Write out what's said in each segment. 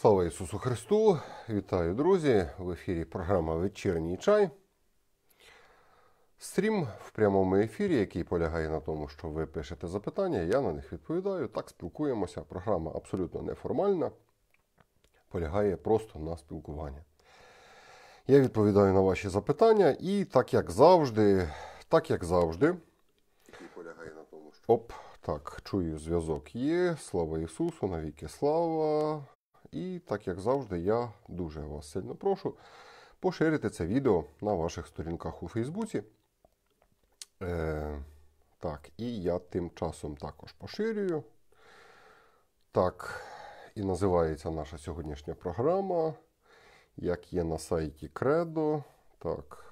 Слава Ісусу Христу! Вітаю, друзі! В ефірі програма Вечірній чай. Стрім в прямому ефірі, який полягає на тому, що ви пишете запитання, я на них відповідаю. Так спілкуємося. Програма абсолютно неформальна, полягає просто на спілкування. Я відповідаю на ваші запитання і так як завжди, так як завжди, полягає на тому, що. Оп, так, чую, зв'язок є. Слава Ісусу, навіки слава. І так як завжди, я дуже вас сильно прошу поширити це відео на ваших сторінках у Фейсбуці. Е, Так, і я тим часом також поширюю. Так, і називається наша сьогоднішня програма, як є на сайті Credo. Так.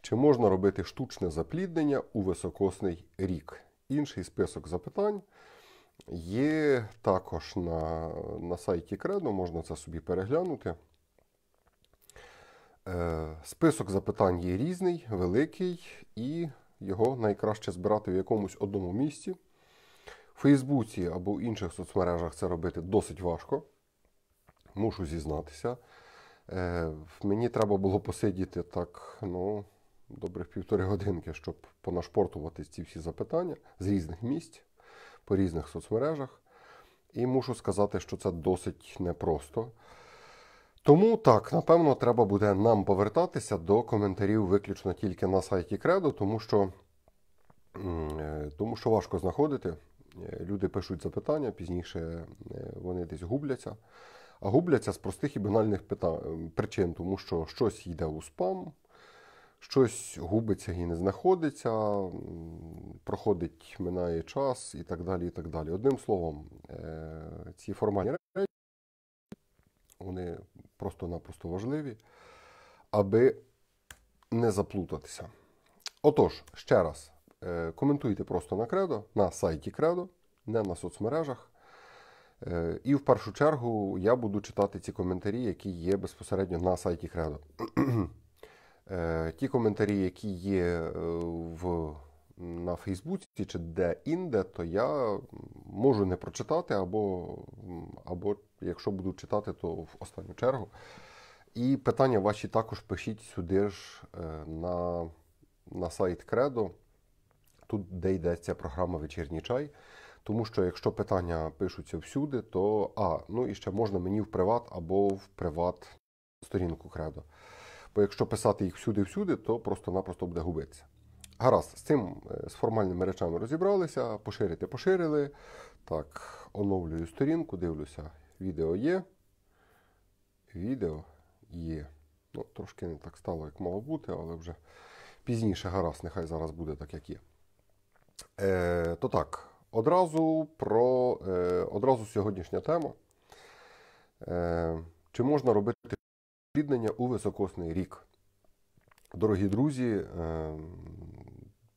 Чи можна робити штучне запліднення у високосний рік? Інший список запитань, Є також на на сайті Кредо, можна це собі переглянути. Е, Список запитань є різний, великий, і його найкраще збирати в якомусь одному місці. В Фейсбуці або в інших соцмережах це робити досить важко. Мушу зізнатися. Е, Мені треба було посидіти так, ну, добрих півтори годинки, щоб понашпортувати ці всі запитання з різних місць по різних соцмережах. І мушу сказати, що це досить непросто. Тому так, напевно, треба буде нам повертатися до коментарів виключно тільки на сайті Кредо, тому що е, тому що важко знаходити. Е, люди пишуть запитання, пізніше е, вони десь губляться. А губляться з простих і банальних причин, тому що щось йде у спам. Щось губиться і не знаходиться, проходить, минає час і так далі. і так далі. Одним словом, е, ці формальні речі вони просто-напросто важливі, аби не заплутатися. Отож, ще раз, е, коментуйте просто на кредо, на сайті Кредо, не на соцмережах. Е, і в першу чергу я буду читати ці коментарі, які є безпосередньо на сайті Кредо. Е, ті коментарі, які є е, в, на Фейсбуці чи де-інде, то я можу не прочитати, або, або якщо буду читати, то в останню чергу. І питання ваші також пишіть сюди ж е, на на сайт Кредо, тут де йдеться програма Вечірній чай. Тому що якщо питання пишуться всюди, то а, ну і ще можна мені в приват або в приват сторінку Кредо. Бо якщо писати їх всюди-всюди, то просто-напросто буде губитися. Гаразд, з цим е, з формальними речами розібралися, поширити поширили. Так, оновлюю сторінку, дивлюся, відео є. Відео є. Ну, Трошки не так стало, як мало бути, але вже пізніше гаразд, нехай зараз буде так, як є. Е, То так, одразу про е, одразу сьогоднішня тема. Е, Чи можна робити Об'єднання у високосний рік. Дорогі друзі, е,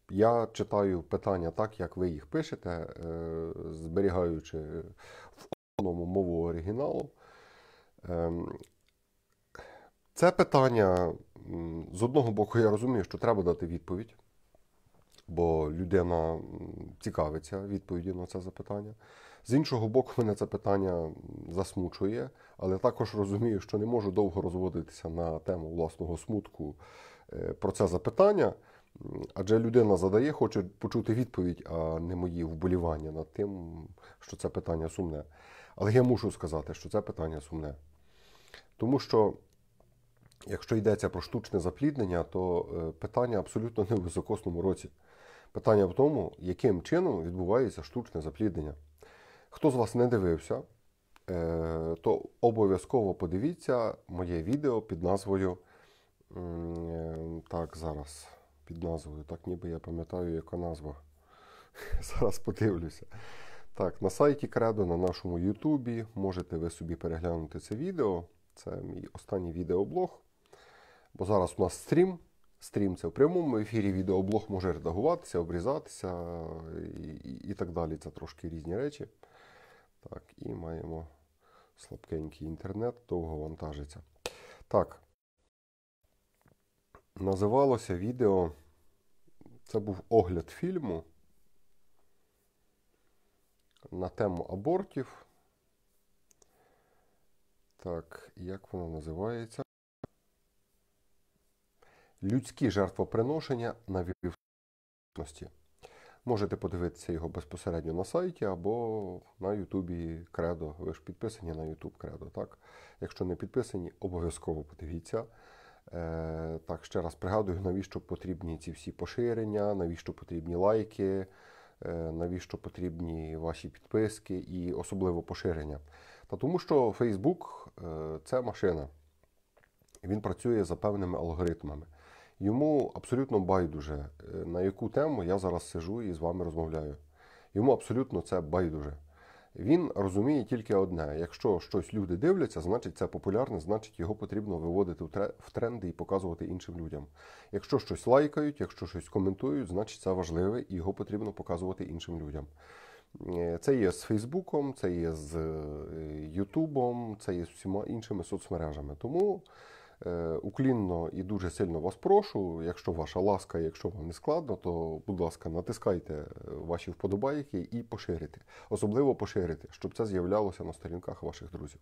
я читаю питання так, як ви їх пишете, е, зберігаючи в основному мову оригіналу. Е, це питання з одного боку, я розумію, що треба дати відповідь, бо людина цікавиться відповіді на це запитання. З іншого боку, мене це питання засмучує, але також розумію, що не можу довго розводитися на тему власного смутку е, про це запитання. Адже людина задає, хоче почути відповідь, а не мої вболівання над тим, що це питання сумне. Але я мушу сказати, що це питання сумне. Тому що, якщо йдеться про штучне запліднення, то е, питання абсолютно не в високосному році. Питання в тому, яким чином відбувається штучне запліднення. Хто з вас не дивився, е, то обов'язково подивіться моє відео під назвою. Е, так, зараз під назвою, так ніби я пам'ятаю, яка назва. Зараз подивлюся. Так, на сайті Кредо, на нашому Ютубі, можете ви собі переглянути це відео. Це мій останній відеоблог. Бо зараз у нас стрім. Стрім це в прямому ефірі. Відеоблог може редагуватися, обрізатися і, і, і так далі. Це трошки різні речі. Так, і маємо слабкенький інтернет, довго вантажиться. Так, називалося відео. Це був огляд фільму на тему абортів. Так, як воно називається? Людські жертвоприношення на вівності. Можете подивитися його безпосередньо на сайті або на Ютубі Кредо. Ви ж підписані на Ютуб Кредо, так? Якщо не підписані, обов'язково подивіться. Е, Так, ще раз пригадую, навіщо потрібні ці всі поширення, навіщо потрібні лайки, е, навіщо потрібні ваші підписки і особливо поширення. Та тому що Facebook е, це машина. Він працює за певними алгоритмами. Йому абсолютно байдуже, е, на яку тему я зараз сижу і з вами розмовляю. Йому абсолютно це байдуже. Він розуміє тільки одне: якщо щось люди дивляться, значить це популярне, значить його потрібно виводити в тренди і показувати іншим людям. Якщо щось лайкають, якщо щось коментують, значить це важливе і його потрібно показувати іншим людям. Е, це є з Фейсбуком, це є з е, Ютубом, це є з усіма іншими соцмережами. Тому. Е, уклінно і дуже сильно вас прошу. Якщо ваша ласка, якщо вам не складно, то будь ласка, натискайте е, ваші вподобайки і поширите. Особливо поширите, щоб це з'являлося на сторінках ваших друзів.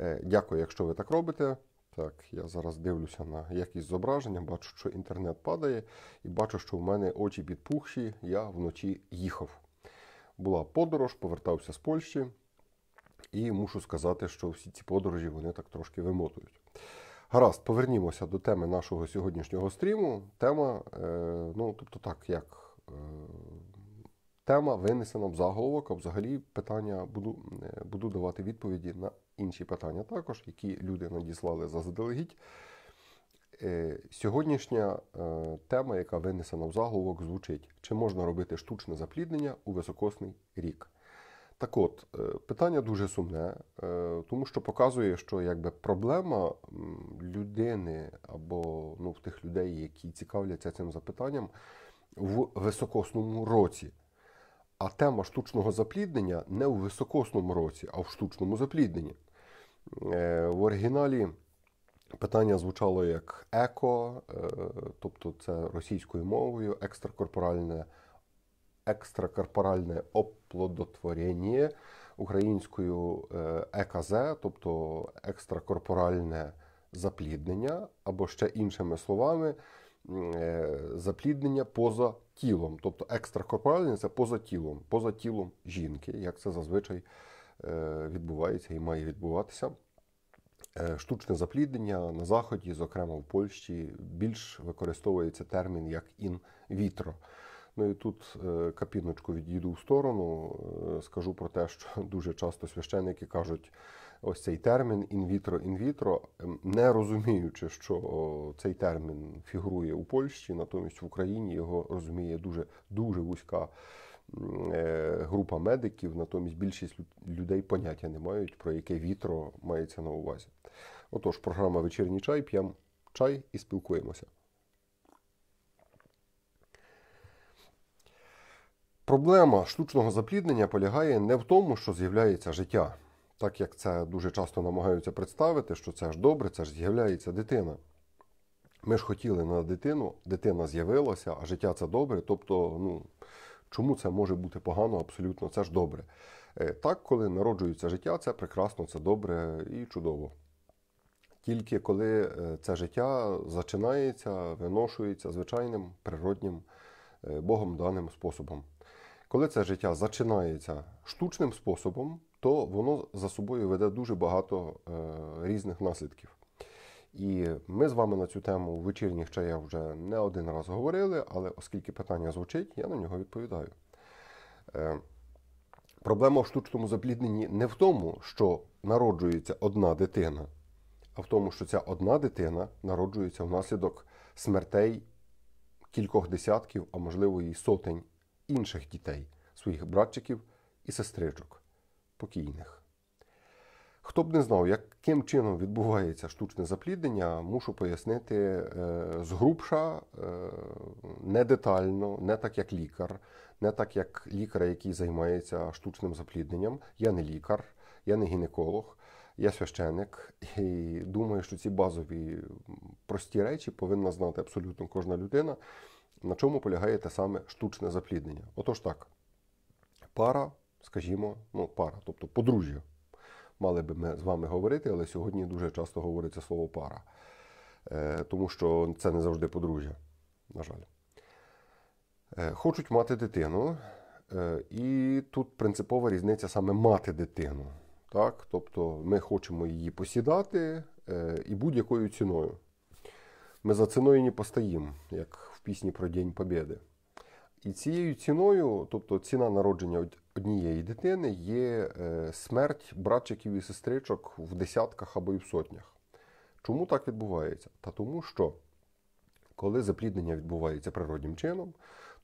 Е, дякую, якщо ви так робите. Так, я зараз дивлюся на якість зображення, бачу, що інтернет падає, і бачу, що в мене очі підпухші, я вночі їхав. Була подорож, повертався з Польщі, і мушу сказати, що всі ці подорожі вони так трошки вимотують. Гаразд, повернімося до теми нашого сьогоднішнього стріму. Тема, е, ну тобто, так як е, тема винесена в заголовок, а взагалі питання буду е, буду давати відповіді на інші питання, також які люди надіслали заздалегідь. Сьогоднішня тема, яка винесена в заголовок, звучить: чи можна робити штучне запліднення у високосний рік? Так от, е, питання дуже сумне, е, тому що показує, що якби проблема людини або ну, тих людей, які цікавляться цим запитанням, в високосному році. А тема штучного запліднення не в високосному році, а в штучному заплідненні. Е, в оригіналі питання звучало як еко, тобто це російською мовою, екстракорпоральне екстракорпоральне оплодотворення українською е, ЕКЗ, тобто екстракорпоральне запліднення, або ще іншими словами, е, запліднення поза тілом. Тобто екстракорпоральне це поза тілом, поза тілом жінки, як це зазвичай е, відбувається і має відбуватися. Штучне запліднення на Заході, зокрема в Польщі, більш використовується термін як інвітро. вітро. Ну і тут е, капіночку відійду в сторону. Е, скажу про те, що дуже часто священники кажуть ось цей термін інвітро-інвітро, ем, не розуміючи, що цей термін фігурує у Польщі, натомість в Україні його розуміє дуже дуже вузька е, група медиків, натомість більшість людей поняття не мають, про яке вітро мається на увазі. Отож, програма Вечірній чай п'ям чай і спілкуємося. Проблема штучного запліднення полягає не в тому, що з'являється життя, так як це дуже часто намагаються представити, що це ж добре, це ж з'являється дитина. Ми ж хотіли на дитину, дитина з'явилася, а життя це добре. Тобто, ну чому це може бути погано? Абсолютно, це ж добре. Е, так, коли народжується життя, це прекрасно, це добре і чудово. Тільки коли е, це життя зачинається, виношується звичайним природнім е, богом даним способом. Коли це життя зачинається штучним способом, то воно за собою веде дуже багато е, різних наслідків. І ми з вами на цю тему в вечірніх чаях вже не один раз говорили, але оскільки питання звучить, я на нього відповідаю. Е, проблема в штучному заплідненні не в тому, що народжується одна дитина, а в тому, що ця одна дитина народжується внаслідок смертей кількох десятків, а можливо і сотень інших дітей, своїх братчиків і сестричок покійних. Хто б не знав, яким чином відбувається штучне запліднення, мушу пояснити е, згрубша, е, не детально, не так як лікар, не так як лікар, який займається штучним заплідненням. Я не лікар, я не гінеколог, я священик і думаю, що ці базові прості речі повинна знати абсолютно кожна людина. На чому полягає те саме штучне запліднення? Отож так, пара, скажімо, ну, пара, тобто подружжя. Мали би ми з вами говорити, але сьогодні дуже часто говориться слово пара, е, тому що це не завжди подружжя, на жаль. Е, хочуть мати дитину, е, і тут принципова різниця саме мати дитину. Так? Тобто ми хочемо її посідати і будь-якою ціною. Ми за ціною не постоїмо, як пісні про День Побєди. І цією ціною, тобто ціна народження однієї дитини, є е, смерть братчиків і сестричок в десятках або і в сотнях. Чому так відбувається? Та тому, що коли запліднення відбувається природнім чином,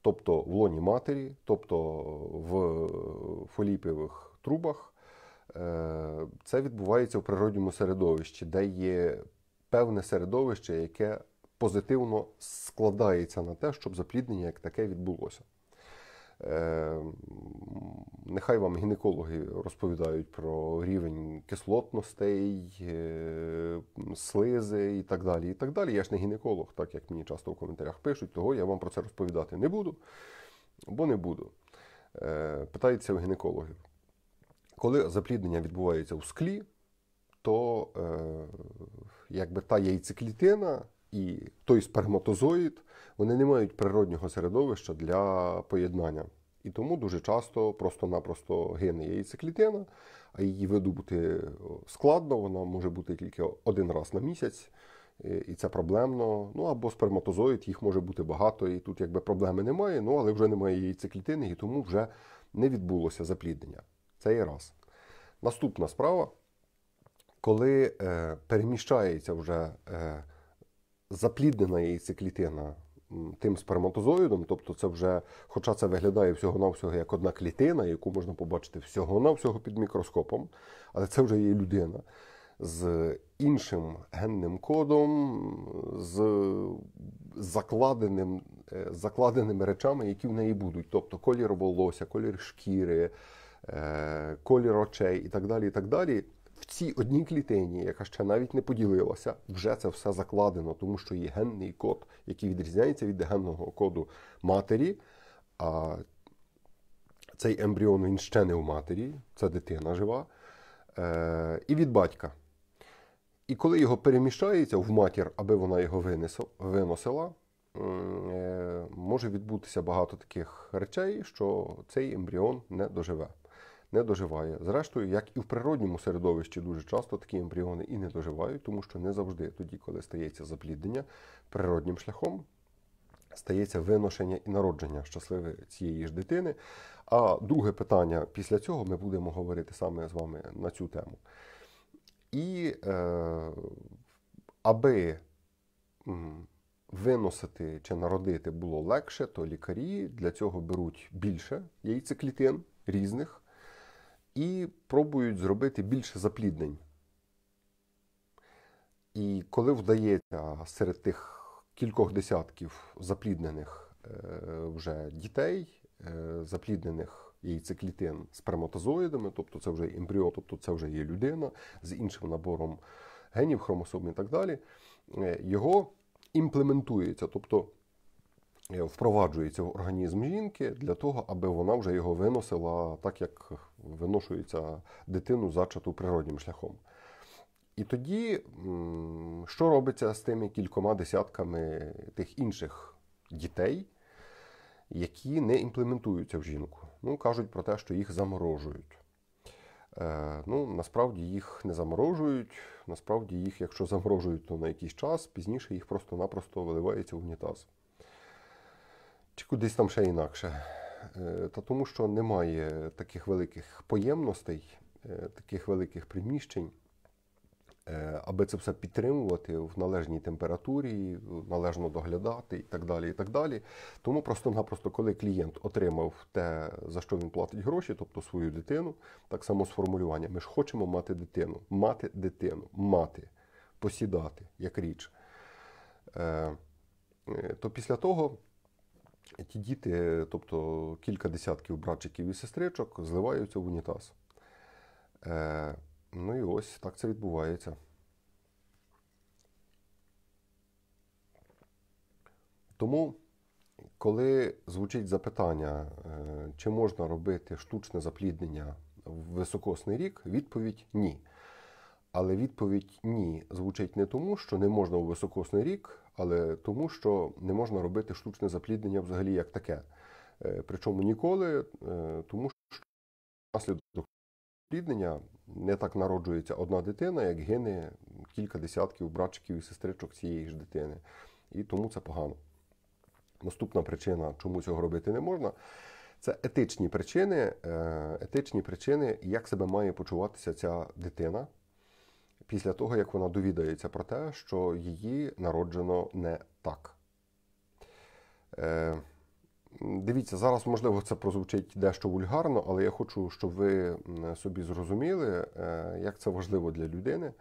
тобто в лоні матері, тобто в е, фоліпівих трубах, е, це відбувається в природньому середовищі, де є певне середовище, яке позитивно складається на те, щоб запліднення як таке відбулося. Е, нехай вам гінекологи розповідають про рівень кислотностей, е, слизи і так далі. і так далі. Я ж не гінеколог, так як мені часто в коментарях пишуть, того я вам про це розповідати не буду, бо не буду. Е, питається у гінекологів. Коли запліднення відбувається у склі, то якби та яйцеклітина, і той сперматозоїд, вони не мають природнього середовища для поєднання. І тому дуже часто просто-напросто гине яйцеклітина, а її видобути е, складно, вона може бути тільки один раз на місяць, е, і це проблемно. Ну або сперматозоїд, їх може бути багато, і тут якби проблеми немає, ну але вже немає яйцеклітини, і тому вже не відбулося запліднення. Це є раз. Наступна справа, коли е, переміщається вже е, запліднена яйцеклітина тим сперматозоїдом, тобто це вже, хоча це виглядає всього на всього як одна клітина, яку можна побачити всього-навсього під мікроскопом, але це вже є людина з іншим генним кодом, з закладеним, е, закладеними речами, які в неї будуть, тобто колір волосся, колір шкіри, е, колір очей і так далі, і так далі в цій одній клітині, яка ще навіть не поділилася, вже це все закладено, тому що є генний код, який відрізняється від генного коду матері. А цей ембріон він ще не у матері, це дитина жива, е, і від батька. І коли його переміщається в матір, аби вона його виносила, е, може відбутися багато таких речей, що цей ембріон не доживе не доживає. Зрештою, як і в природньому середовищі, дуже часто такі ембріони і не доживають, тому що не завжди тоді, коли стається запліднення природнім шляхом. Стається виношення і народження щасливе цієї ж дитини. А друге питання після цього ми будемо говорити саме з вами на цю тему. І е, аби виносити чи народити було легше, то лікарі для цього беруть більше яйцеклітин різних і пробують зробити більше запліднень. І коли вдається серед тих кількох десятків запліднених е, вже дітей, е, запліднених яйцеклітин сперматозоїдами, тобто це вже ембріон, тобто це вже є людина з іншим набором генів, хромосом і так далі, е, його імплементується. тобто Е, впроваджується в організм жінки для того, аби вона вже його виносила так, як виношується дитину, зачату природнім шляхом. І тоді, що робиться з тими кількома десятками тих інших дітей, які не імплементуються в жінку? Ну, кажуть про те, що їх заморожують. Е, ну, Насправді їх не заморожують. Насправді їх, якщо заморожують, то на якийсь час пізніше їх просто-напросто виливається в унітаз чи кудись там ще інакше. Е, та тому що немає таких великих поємностей, е, таких великих приміщень, е, аби це все підтримувати в належній температурі, належно доглядати і так далі. і так далі. Тому просто-напросто, коли клієнт отримав те, за що він платить гроші, тобто свою дитину, так само з формулювання, ми ж хочемо мати дитину, мати дитину, мати, посідати як річ, то після того. Ті діти, тобто кілька десятків братчиків і сестричок, зливаються в унітаз. Е, Ну і ось так це відбувається. Тому, коли звучить запитання, е, чи можна робити штучне запліднення в високосний рік, відповідь ні. Але відповідь ні звучить не тому, що не можна у високосний рік але тому, що не можна робити штучне запліднення взагалі як таке. Е, причому ніколи, е, тому що наслідок запліднення не так народжується одна дитина, як гине кілька десятків братчиків і сестричок цієї ж дитини. І тому це погано. Наступна причина, чому цього робити не можна, це етичні причини, е, етичні причини, як себе має почуватися ця дитина після того, як вона довідається про те, що її народжено не так. Е, Дивіться, зараз, можливо, це прозвучить дещо вульгарно, але я хочу, щоб ви собі зрозуміли, е, як це важливо для людини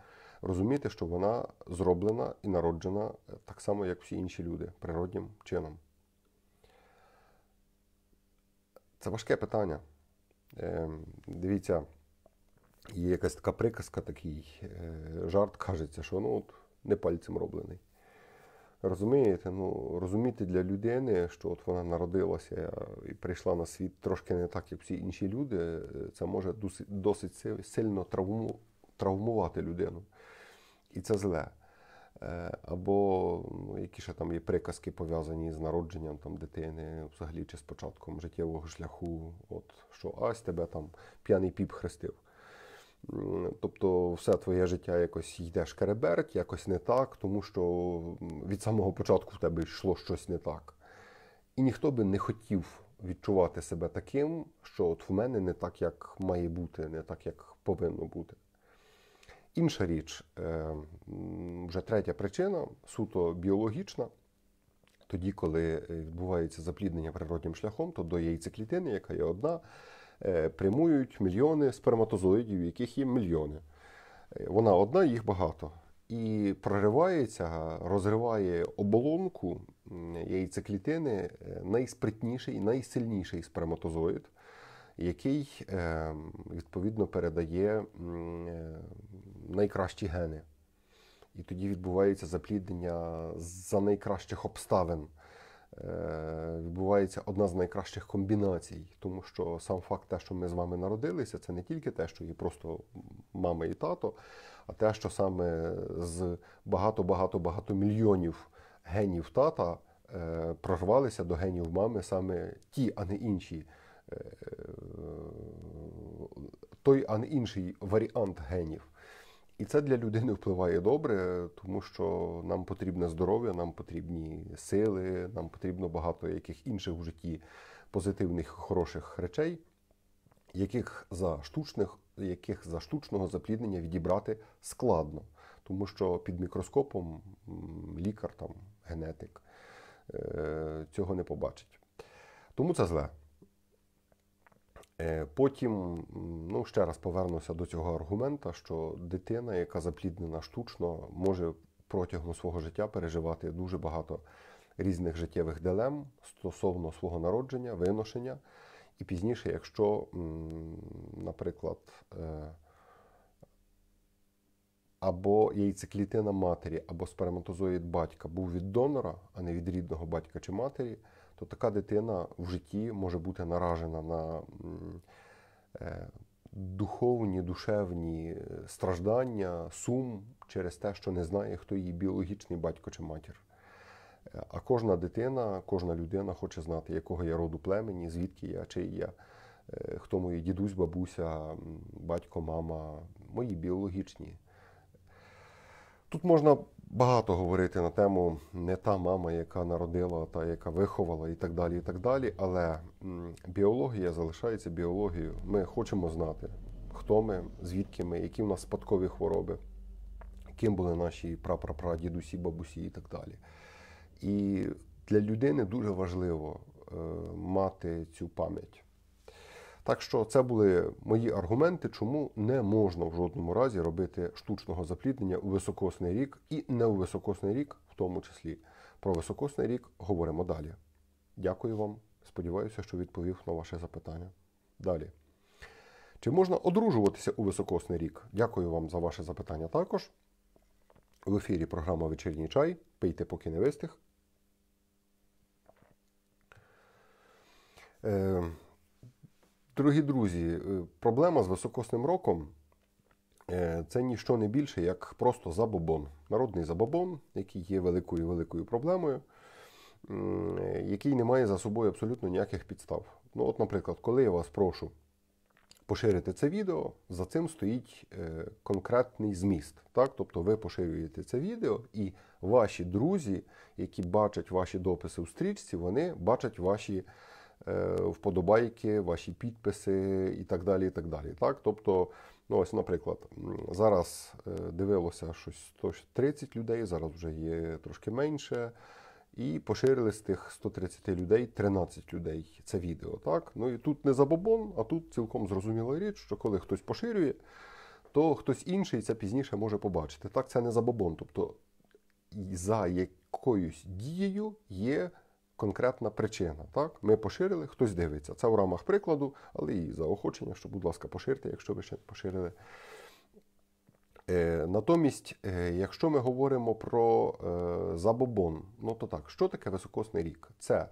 розуміти, що вона зроблена і народжена так само, як всі інші люди, природнім чином. Це важке питання. Ем, дивіться. Є якась така приказка, такий е, жарт кажеться, що ну от не пальцем роблений. Розумієте, ну розуміти для людини, що от вона народилася і прийшла на світ трошки не так, як всі інші люди, е, це може досить сильно травму, травмувати людину. І це зле. Е, або ну, які ще там є приказки пов'язані з народженням там, дитини, взагалі чи з початком життєвого шляху, от що ась тебе там п'яний піп хрестив. Тобто все твоє життя якось йдеш кереберть, якось не так, тому що від самого початку в тебе йшло щось не так. І ніхто би не хотів відчувати себе таким, що от в мене не так, як має бути, не так, як повинно бути. Інша річ, е, вже третя причина суто біологічна. Тоді, коли е, відбувається запліднення природнім шляхом, то до яйцеклітини, яка є одна, Е, прямують мільйони сперматозоїдів, яких є мільйони. Е, вона одна, їх багато. І проривається, розриває оболонку яйцеклітини е, найспритніший і найсильніший сперматозоїд, який відповідно передає найкращі гени. І тоді відбувається запліднення за найкращих обставин. Е, відбувається одна з найкращих комбінацій, тому що сам факт, те, що ми з вами народилися, це не тільки те, що є просто мама і тато, а те, що саме з багато-багато-багато мільйонів генів тата е, прорвалися до генів мами саме ті, а не інші. Е, той, а не інший варіант генів. І це для людини впливає добре, тому що нам потрібне здоров'я, нам потрібні сили, нам потрібно багато яких інших у житті позитивних, хороших речей, яких за штучних, яких за штучного запліднення відібрати складно, тому що під мікроскопом лікар, там, генетик е, цього не побачить. Тому це зле. Е, потім, ну ще раз повернуся до цього аргумента, що дитина, яка запліднена штучно, може протягом свого життя переживати дуже багато різних життєвих дилем стосовно свого народження, виношення. І пізніше, якщо, наприклад, е, або яйцеклітина матері, або сперматозоїд батька був від донора, а не від рідного батька чи матері то тобто така дитина в житті може бути наражена на е, духовні, душевні е, страждання, сум через те, що не знає, хто її біологічний батько чи матір. Е, а кожна дитина, кожна людина хоче знати, якого я роду племені, звідки я, чий я, хто мої дідусь, бабуся, батько, мама, мої біологічні. Тут можна Багато говорити на тему не та мама, яка народила, та яка виховала, і так далі. і так далі. Але біологія залишається біологією. Ми хочемо знати, хто ми, звідки ми, які в нас спадкові хвороби, ким були наші прапрапрадідусі, бабусі і так далі. І для людини дуже важливо е, мати цю пам'ять. Так що це були мої аргументи, чому не можна в жодному разі робити штучного запліднення у високосний рік і не у високосний рік, в тому числі. Про високосний рік говоримо далі. Дякую вам. Сподіваюся, що відповів на ваше запитання. Далі. Чи можна одружуватися у високосний рік? Дякую вам за ваше запитання також. В ефірі програма Вечірній чай. Пийте, поки не вистих. Е, Дорогі друзі, е, проблема з високосним роком е, це ніщо не більше, як просто забобон. Народний забобон, який є великою великою проблемою, е, який не має за собою абсолютно ніяких підстав. Ну, от, наприклад, коли я вас прошу поширити це відео, за цим стоїть конкретний зміст. Так? Тобто ви поширюєте це відео, і ваші друзі, які бачать ваші дописи у стрічці, вони бачать ваші. Е, вподобайки, ваші підписи і так далі. і так далі. Так? Тобто, ну ось, наприклад, зараз е, дивилося щось 130 людей, зараз вже є трошки менше. І поширили з тих 130 людей 13 людей це відео. так? Ну і тут не забобон, а тут цілком зрозуміла річ, що коли хтось поширює, то хтось інший це пізніше може побачити. Так, це не забобон. Тобто за якоюсь дією є конкретна причина. Так? Ми поширили, хтось дивиться. Це в рамах прикладу, але і заохочення, що, будь ласка, поширте, якщо ви ще поширили. Е, натомість, е, якщо ми говоримо про е, забобон, ну то так, що таке високосний рік? Це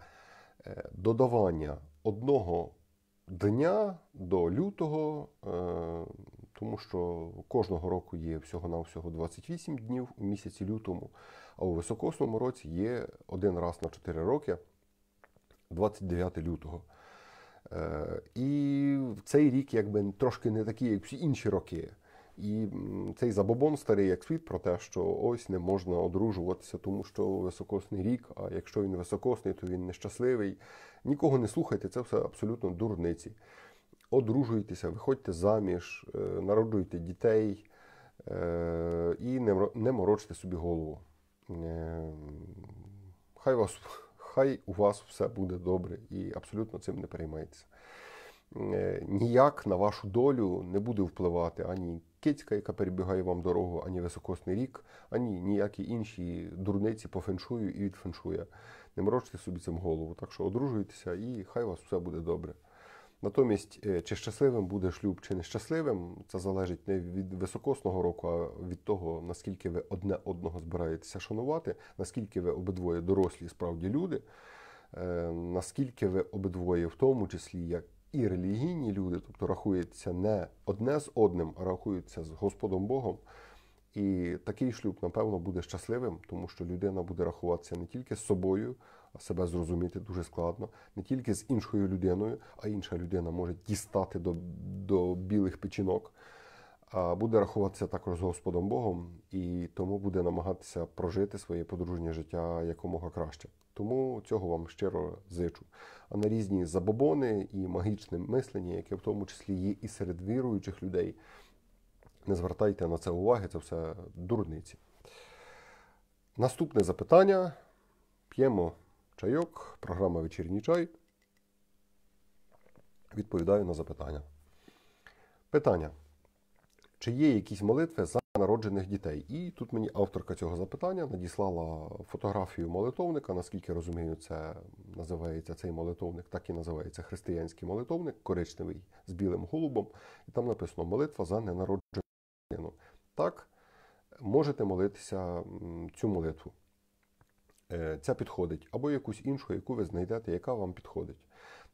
додавання одного дня до лютого, тому що кожного року є всього-навсього 28 днів у місяці лютому. А у високосному році є один раз на 4 роки, 29 лютого. Е, і цей рік якби трошки не такий, як всі інші роки. І цей забобон старий як світ про те, що ось не можна одружуватися, тому що високосний рік, а якщо він високосний, то він нещасливий. Нікого не слухайте, це все абсолютно дурниці. Одружуйтеся, виходьте заміж, е, народжуйте дітей е, і не морочте собі голову. Е, хай вас, хай у вас все буде добре і абсолютно цим не переймайтеся. Е, ніяк на вашу долю не буде впливати ані кицька, яка перебігає вам дорогу, ані високосний рік, ані ніякі інші дурниці по феншую і від феншуя. Не морочте собі цим голову. Так що одружуйтеся і хай у вас все буде добре. Натомість, е, чи щасливим буде шлюб, чи нещасливим, це залежить не від високосного року, а від того, наскільки ви одне одного збираєтеся шанувати, наскільки ви обидвоє дорослі справді люди, е, наскільки ви обидвоє, в тому числі як і релігійні люди, тобто рахуються не одне з одним, а рахуються з Господом Богом. І такий шлюб, напевно, буде щасливим, тому що людина буде рахуватися не тільки з собою себе зрозуміти дуже складно, не тільки з іншою людиною, а інша людина може дістати до, до білих печінок. Буде рахуватися також з Господом Богом і тому буде намагатися прожити своє подружнє життя якомога краще. Тому цього вам щиро зичу. А на різні забобони і магічне мислення, яке в тому числі є і серед віруючих людей, не звертайте на це уваги, це все дурниці. Наступне запитання: п'ємо чайок, програма Вечірній чай. Відповідаю на запитання. Питання. Чи є якісь молитви за народжених дітей? І тут мені авторка цього запитання надіслала фотографію молитовника. Наскільки розумію, це називається цей молитовник, так і називається християнський молитовник, коричневий з білим голубом. І там написано Молитва за ненароджену дитину. Так, можете молитися цю молитву. Е, ця підходить, або якусь іншу, яку ви знайдете, яка вам підходить.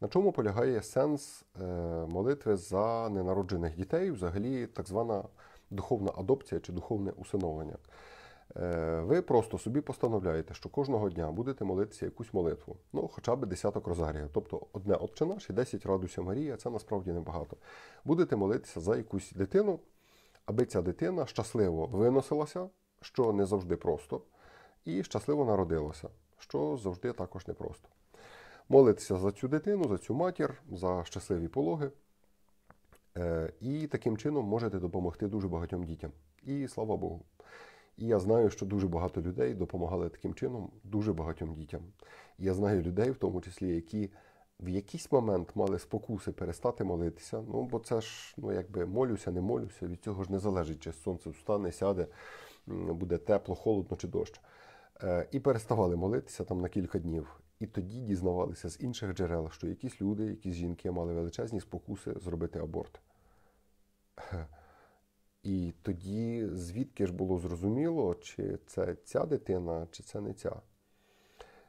На чому полягає сенс е, молитви за ненароджених дітей, взагалі так звана духовна адопція чи духовне усиновлення? Е, ви просто собі постановляєте, що кожного дня будете молитися якусь молитву, ну хоча б десяток розаріїв, тобто одне Отче наш і 10 радуся Марія, це насправді небагато. Будете молитися за якусь дитину, аби ця дитина щасливо виносилася, що не завжди просто і щасливо народилося, що завжди також непросто. Молитися за цю дитину, за цю матір, за щасливі пологи. Е, і таким чином можете допомогти дуже багатьом дітям. І слава Богу. І я знаю, що дуже багато людей допомагали таким чином дуже багатьом дітям. І я знаю людей, в тому числі, які в якийсь момент мали спокуси перестати молитися. Ну, бо це ж, ну якби молюся, не молюся, від цього ж не залежить, чи сонце встане, сяде, буде тепло, холодно чи дощ. Е, і переставали молитися там на кілька днів. І тоді дізнавалися з інших джерел, що якісь люди, якісь жінки мали величезні спокуси зробити аборт. І тоді, звідки ж було зрозуміло, чи це ця дитина, чи це не ця.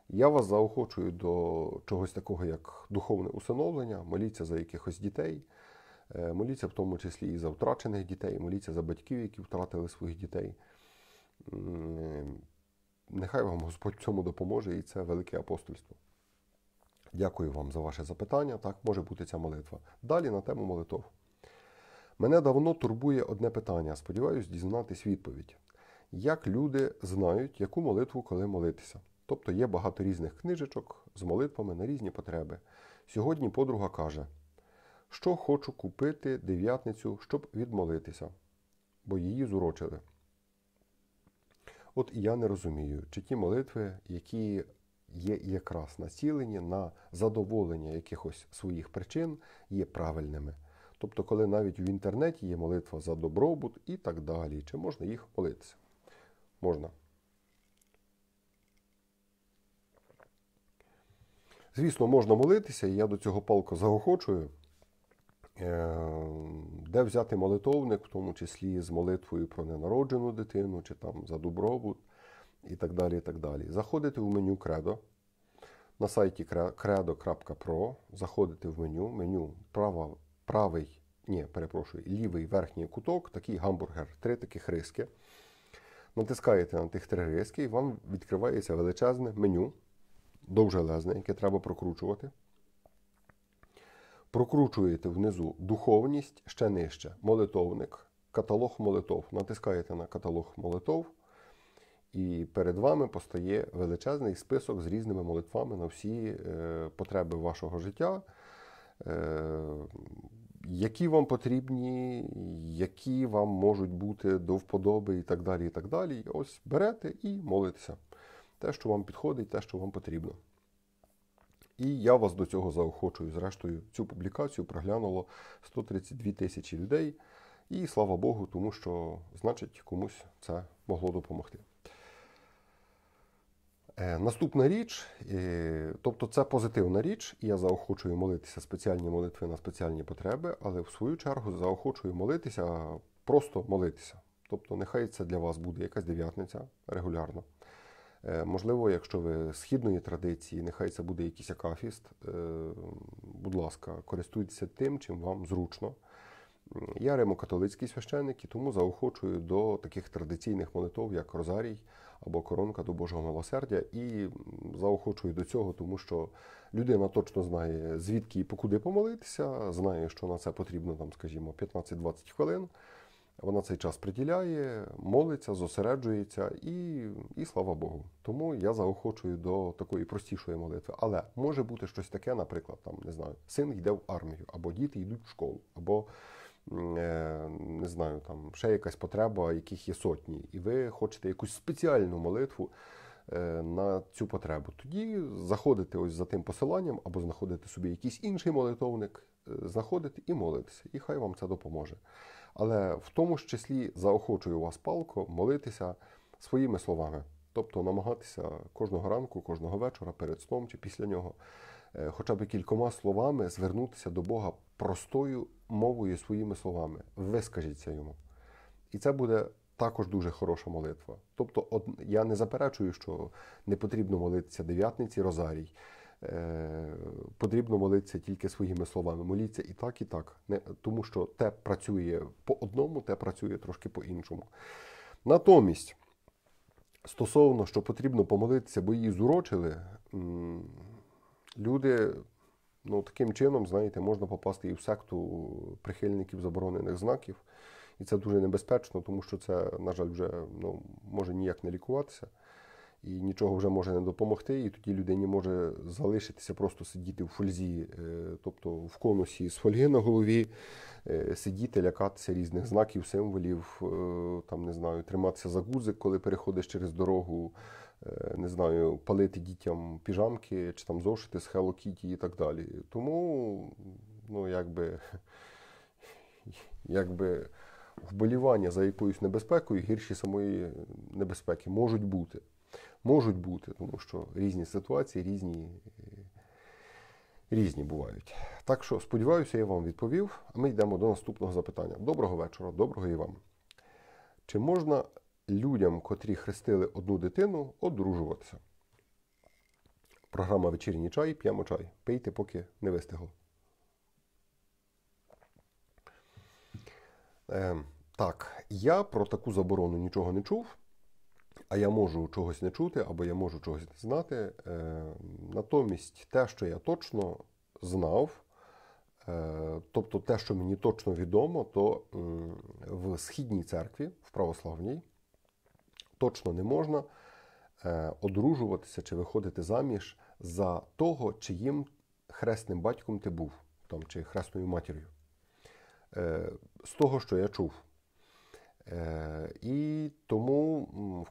Я вас заохочую до чогось такого, як духовне усиновлення, моліться за якихось дітей, е, моліться в тому числі і за втрачених дітей, моліться за батьків, які втратили своїх дітей. Нехай вам Господь цьому допоможе і це велике апостольство. Дякую вам за ваше запитання. Так може бути ця молитва. Далі на тему молитов. Мене давно турбує одне питання. Сподіваюсь, дізнатись відповідь. Як люди знають, яку молитву коли молитися? Тобто є багато різних книжечок з молитвами на різні потреби. Сьогодні подруга каже, що хочу купити дев'ятницю, щоб відмолитися, бо її зурочили. От я не розумію, чи ті молитви, які є якраз націлені на задоволення якихось своїх причин, є правильними. Тобто, коли навіть в інтернеті є молитва за добробут і так далі, чи можна їх молитися? Можна. Звісно, можна молитися, і я до цього палко заохочую. Е, де взяти молитовник, в тому числі з молитвою про ненароджену дитину чи там за добробут і так далі. і так далі. Заходите в меню Кредо. На сайті credo.pro заходите в меню, меню права, правий, ні, перепрошую, лівий верхній куток, такий гамбургер, три таких риски. Натискаєте на тих три риски і вам відкривається величезне меню, довжелезне, яке треба прокручувати. Прокручуєте внизу духовність ще нижче. Молитовник, каталог молитов. Натискаєте на каталог молитов, і перед вами постає величезний список з різними молитвами на всі е, потреби вашого життя. Е, які вам потрібні, які вам можуть бути до вподоби і так далі. І так далі. ось берете і молитеся. Те, що вам підходить, те, що вам потрібно. І я вас до цього заохочую. Зрештою, цю публікацію проглянуло 132 тисячі людей. І слава Богу, тому що, значить, комусь це могло допомогти. Е, наступна річ, е, тобто це позитивна річ, і я заохочую молитися спеціальні молитви на спеціальні потреби, але в свою чергу заохочую молитися, просто молитися. Тобто, нехай це для вас буде якась дев'ятниця регулярно. Е, можливо, якщо ви східної традиції, нехай це буде якийсь акафіст. Е, будь ласка, користуйтеся тим, чим вам зручно. Я римокатолицький священник і тому заохочую до таких традиційних молитов, як Розарій або Коронка до Божого милосердя, і заохочую до цього, тому що людина точно знає звідки і покуди помолитися, знає, що на це потрібно там, скажімо, 15-20 хвилин. Вона цей час приділяє, молиться, зосереджується і і слава Богу. Тому я заохочую до такої простішої молитви. Але може бути щось таке, наприклад, там не знаю, син йде в армію, або діти йдуть в школу, або е, не знаю, там ще якась потреба, яких є сотні, і ви хочете якусь спеціальну молитву. Е, на цю потребу. Тоді заходите ось за тим посиланням або знаходити собі якийсь інший молитовник, е, знаходити і молитися, і хай вам це допоможе. Але в тому ж числі заохочую вас палко молитися своїми словами, тобто намагатися кожного ранку, кожного вечора перед сном чи після нього, е, хоча б кількома словами звернутися до Бога простою мовою своїми словами. Вискажіться йому. І це буде також дуже хороша молитва. Тобто, я не заперечую, що не потрібно молитися дев'ятниці, розарій. Е, потрібно молитися тільки своїми словами. Моліться і так, і так. Не, Тому що те працює по одному, те працює трошки по-іншому. Натомість, стосовно, що потрібно помолитися, бо її зурочили, люди. Ну, таким чином, знаєте, можна попасти і в секту прихильників заборонених знаків. І це дуже небезпечно, тому що це, на жаль, вже ну, може ніяк не лікуватися і нічого вже може не допомогти. І тоді людині може залишитися просто сидіти в фользі, е, тобто в конусі з фольги на голові, е, сидіти, лякатися різних знаків, символів, е, там не знаю, триматися за гузик, коли переходиш через дорогу. Не знаю, палити дітям піжамки чи там зошити з Hello Kitty і так далі. Тому, ну якби, якби вболівання за якоюсь небезпекою гірші самої небезпеки можуть бути. Можуть бути, тому що різні ситуації, різні е, різні бувають. Так що, сподіваюся, я вам відповів, а ми йдемо до наступного запитання. Доброго вечора, доброго і вам. Чи можна людям, котрі хрестили одну дитину, одружуватися? Програма вечірній чай, п'ємо чай. Пийте, поки не вистигло. Е, так, я про таку заборону нічого не чув а я можу чогось не чути, або я можу чогось не знати. Е, натомість те, що я точно знав, е, тобто те, що мені точно відомо, то в східній церкві, в православній, точно не можна е, одружуватися чи виходити заміж за того, чиїм хресним батьком ти був там, чи хресною матір'ю. З того, що я чув. Е, і тому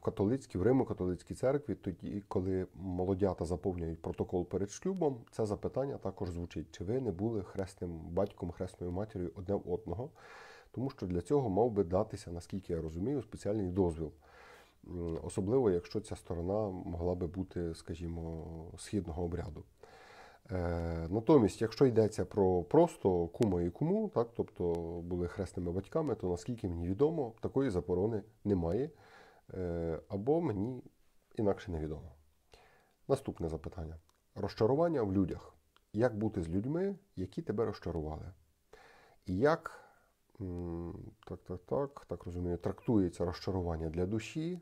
в католицькій в Римо-католицькій церкві, тоді, коли молодята заповнюють протокол перед шлюбом, це запитання також звучить: чи ви не були хресним батьком, хресною матір'ю одне в одного? Тому що для цього мав би датися, наскільки я розумію, спеціальний дозвіл. Особливо, якщо ця сторона могла би бути, скажімо, східного обряду. Е, натомість, якщо йдеться про просто кума і куму, так, тобто були хресними батьками, то наскільки мені відомо, такої заборони немає, е, або мені інакше невідомо. Наступне запитання: розчарування в людях. Як бути з людьми, які тебе розчарували? І як так, так, так, так розумію, трактується розчарування для душі,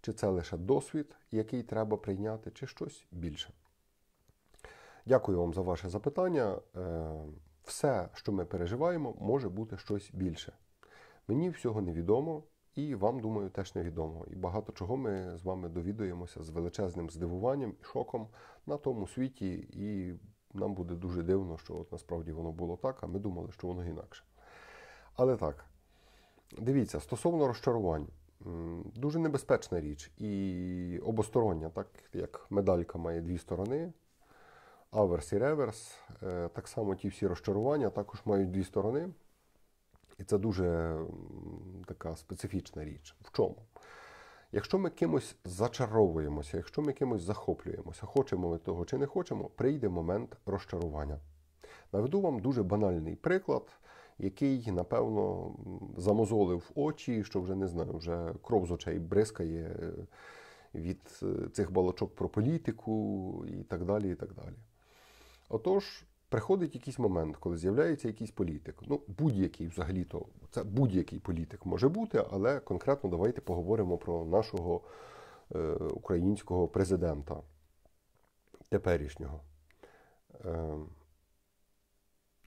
чи це лише досвід, який треба прийняти, чи щось більше? Дякую вам за ваше запитання. Е, все, що ми переживаємо, може бути щось більше. Мені всього невідомо, і вам, думаю, теж невідомо. І багато чого ми з вами довідуємося з величезним здивуванням і шоком на тому світі, і нам буде дуже дивно, що от насправді воно було так, а ми думали, що воно інакше. Але так, дивіться, стосовно розчарувань. Дуже небезпечна річ і обостороння, так як медалька має дві сторони, аверс і реверс. Е, так само ті всі розчарування також мають дві сторони. І це дуже така специфічна річ. В чому? Якщо ми кимось зачаровуємося, якщо ми кимось захоплюємося, хочемо ми того чи не хочемо, прийде момент розчарування. Наведу вам дуже банальний приклад, який, напевно, замозолив очі, що вже не знаю, вже кров з очей бризкає е, від е, цих балачок про політику і так далі. і так далі. Отож, приходить якийсь момент, коли з'являється якийсь політик. Ну, будь-який взагалі-то, це будь-який політик може бути, але конкретно давайте поговоримо про нашого е, українського президента теперішнього. Е,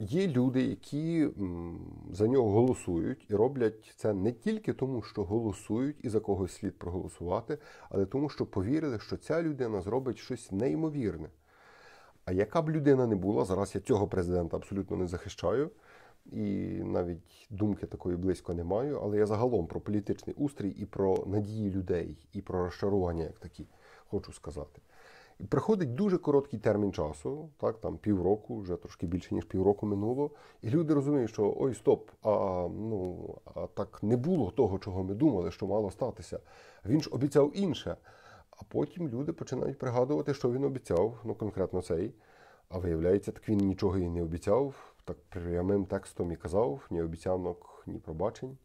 Є люди, які за нього голосують і роблять це не тільки тому, що голосують і за когось слід проголосувати, але тому, що повірили, що ця людина зробить щось неймовірне. А яка б людина не була, зараз я цього президента абсолютно не захищаю і навіть думки такої близько не маю. Але я загалом про політичний устрій і про надії людей, і про розчарування, як такі, хочу сказати. І Приходить дуже короткий термін часу, так там півроку, вже трошки більше ніж півроку минуло, і люди розуміють, що ой, стоп, а ну а так не було того, чого ми думали, що мало статися. Він ж обіцяв інше. А потім люди починають пригадувати, що він обіцяв, ну конкретно цей. А виявляється, так він нічого і не обіцяв, так прямим текстом і казав, ні обіцянок, ні пробачень.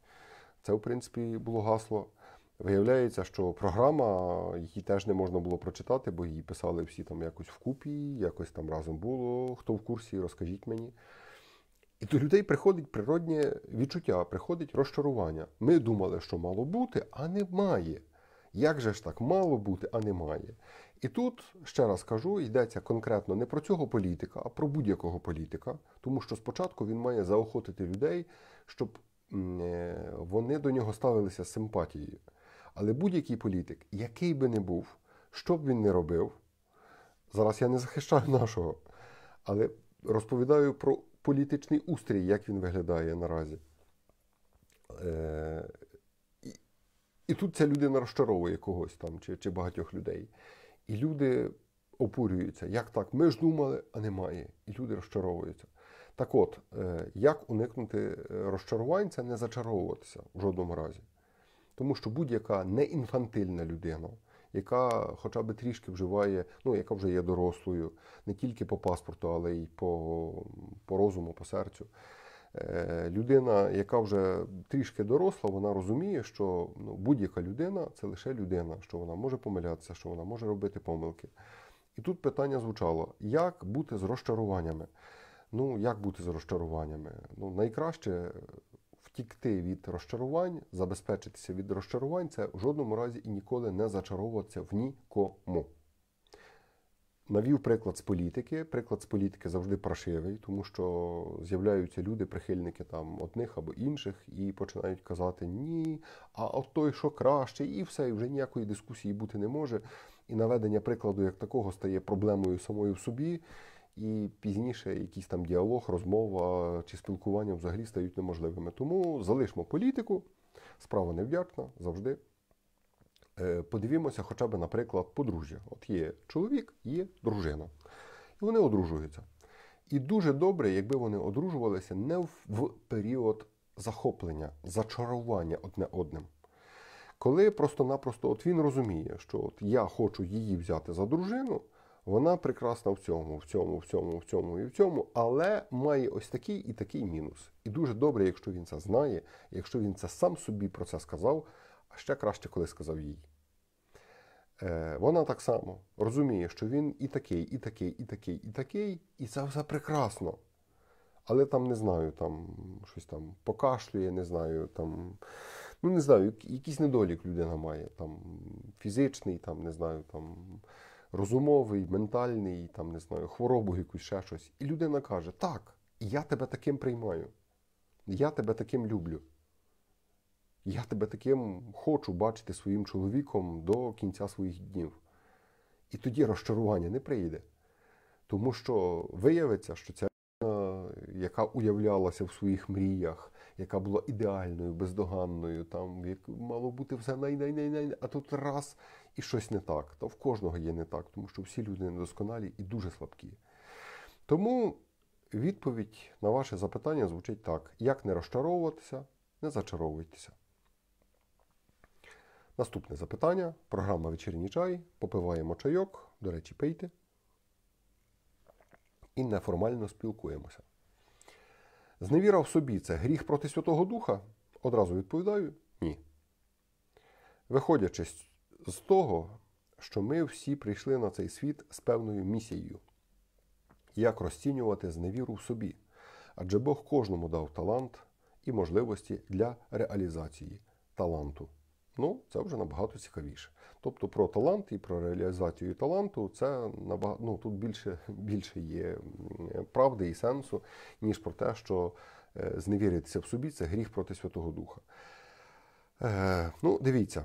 Це, в принципі, було гасло. Виявляється, що програма, її теж не можна було прочитати, бо її писали всі там якось вкупі, якось там разом було. Хто в курсі, розкажіть мені. І до людей приходить природнє відчуття, приходить розчарування. Ми думали, що мало бути, а немає. Як же ж так мало бути, а немає? І тут ще раз кажу, йдеться конкретно не про цього політика, а про будь-якого політика, тому що спочатку він має заохотити людей, щоб е, вони до нього ставилися з симпатією. Але будь-який політик, який би не був, що б він не робив, зараз я не захищаю нашого, але розповідаю про політичний устрій, як він виглядає наразі. Е, і тут ця людина розчаровує когось там чи, чи багатьох людей. І люди опурюються. Як так? Ми ж думали, а немає. І люди розчаровуються. Так от, е, як уникнути е, розчарувань, це не зачаровуватися в жодному разі. Тому що будь-яка неінфантильна людина, яка хоча б трішки вживає, ну, яка вже є дорослою, не тільки по паспорту, але й по, по розуму, по серцю. Е, людина, яка вже трішки доросла, вона розуміє, що ну, будь-яка людина це лише людина, що вона може помилятися, що вона може робити помилки. І тут питання звучало: як бути з розчаруваннями? Ну, як бути з розчаруваннями? Ну, найкраще втікти від розчарувань, забезпечитися від розчарувань це в жодному разі і ніколи не зачаровуватися в нікому. Навів приклад з політики. Приклад з політики завжди паршивий, тому що з'являються люди, прихильники там одних або інших, і починають казати Ні, а от той, що краще, і все, і вже ніякої дискусії бути не може. І наведення прикладу як такого стає проблемою самою в собі, і пізніше якийсь там діалог, розмова чи спілкування взагалі стають неможливими. Тому залишмо політику, справа невдячна завжди. Е, подивімося, хоча б, наприклад, подружжя. От є чоловік, є дружина. І вони одружуються. І дуже добре, якби вони одружувалися не в період захоплення, зачарування одне одним. Коли просто-напросто от він розуміє, що от я хочу її взяти за дружину, вона прекрасна в цьому, в цьому, в цьому, в цьому і в цьому, але має ось такий і такий мінус. І дуже добре, якщо він це знає, якщо він це сам собі про це сказав а ще краще, коли сказав їй. Е, вона так само розуміє, що він і такий, і такий, і такий, і такий, і це все прекрасно. Але там не знаю, там щось там покашлює, не знаю, там, ну не знаю, якийсь недолік людина має. там Фізичний, там, не знаю, там розумовий, ментальний, там, не знаю, хворобу якусь ще щось. І людина каже: Так, я тебе таким приймаю, я тебе таким люблю. Я тебе таким хочу бачити своїм чоловіком до кінця своїх днів. І тоді розчарування не прийде. Тому що виявиться, що ця людина, яка уявлялася в своїх мріях, яка була ідеальною, бездоганною, там як мало бути все най-най-най-най, а тут раз і щось не так. Та в кожного є не так, тому що всі люди недосконалі і дуже слабкі. Тому відповідь на ваше запитання звучить так: як не розчаровуватися, не зачаровуйтеся. Наступне запитання. Програма вечірній чай. Попиваємо чайок, до речі, пийте. І неформально спілкуємося. Зневіра в собі це гріх проти Святого Духа? Одразу відповідаю ні. Виходячи з того, що ми всі прийшли на цей світ з певною місією. Як розцінювати зневіру в собі? Адже Бог кожному дав талант і можливості для реалізації таланту ну це вже набагато цікавіше. Тобто про талант і про реалізацію таланту це набагато ну, тут більше більше є правди і сенсу, ніж про те, що е, зневіритися в собі це гріх проти Святого Духа. Е, ну, дивіться.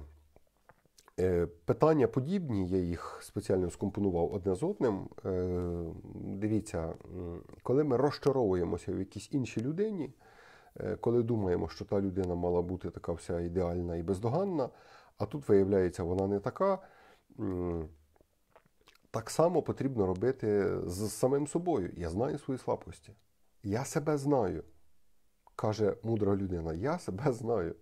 Е, питання подібні, я їх спеціально скомпонував одне з одним. Е, дивіться, коли ми розчаровуємося в якійсь іншій людині, Е, коли думаємо, що та людина мала бути така вся ідеальна і бездоганна, а тут, виявляється, вона не така. Так само потрібно робити з самим собою. Я знаю свої слабкості. Я себе знаю, каже мудра людина. Я себе знаю,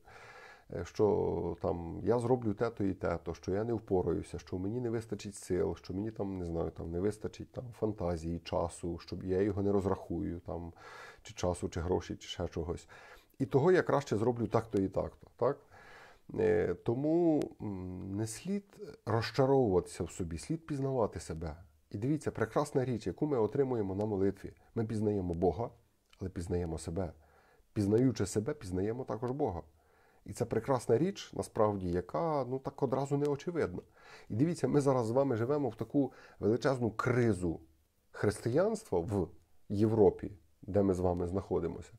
е, що там я зроблю те-то і те-то, що я не впораюся, що мені не вистачить сил, що мені там не знаю, там не вистачить там фантазії, часу, щоб я його не розрахую там чи часу, чи гроші, чи ще чогось. І того я краще зроблю так-то і так-то. Так? Е, тому не слід розчаровуватися в собі, слід пізнавати себе. І дивіться, прекрасна річ, яку ми отримуємо на молитві. Ми пізнаємо Бога, але пізнаємо себе. Пізнаючи себе, пізнаємо також Бога. І це прекрасна річ, насправді, яка ну так одразу не очевидна. І дивіться, ми зараз з вами живемо в таку величезну кризу християнства в Європі де ми з вами знаходимося.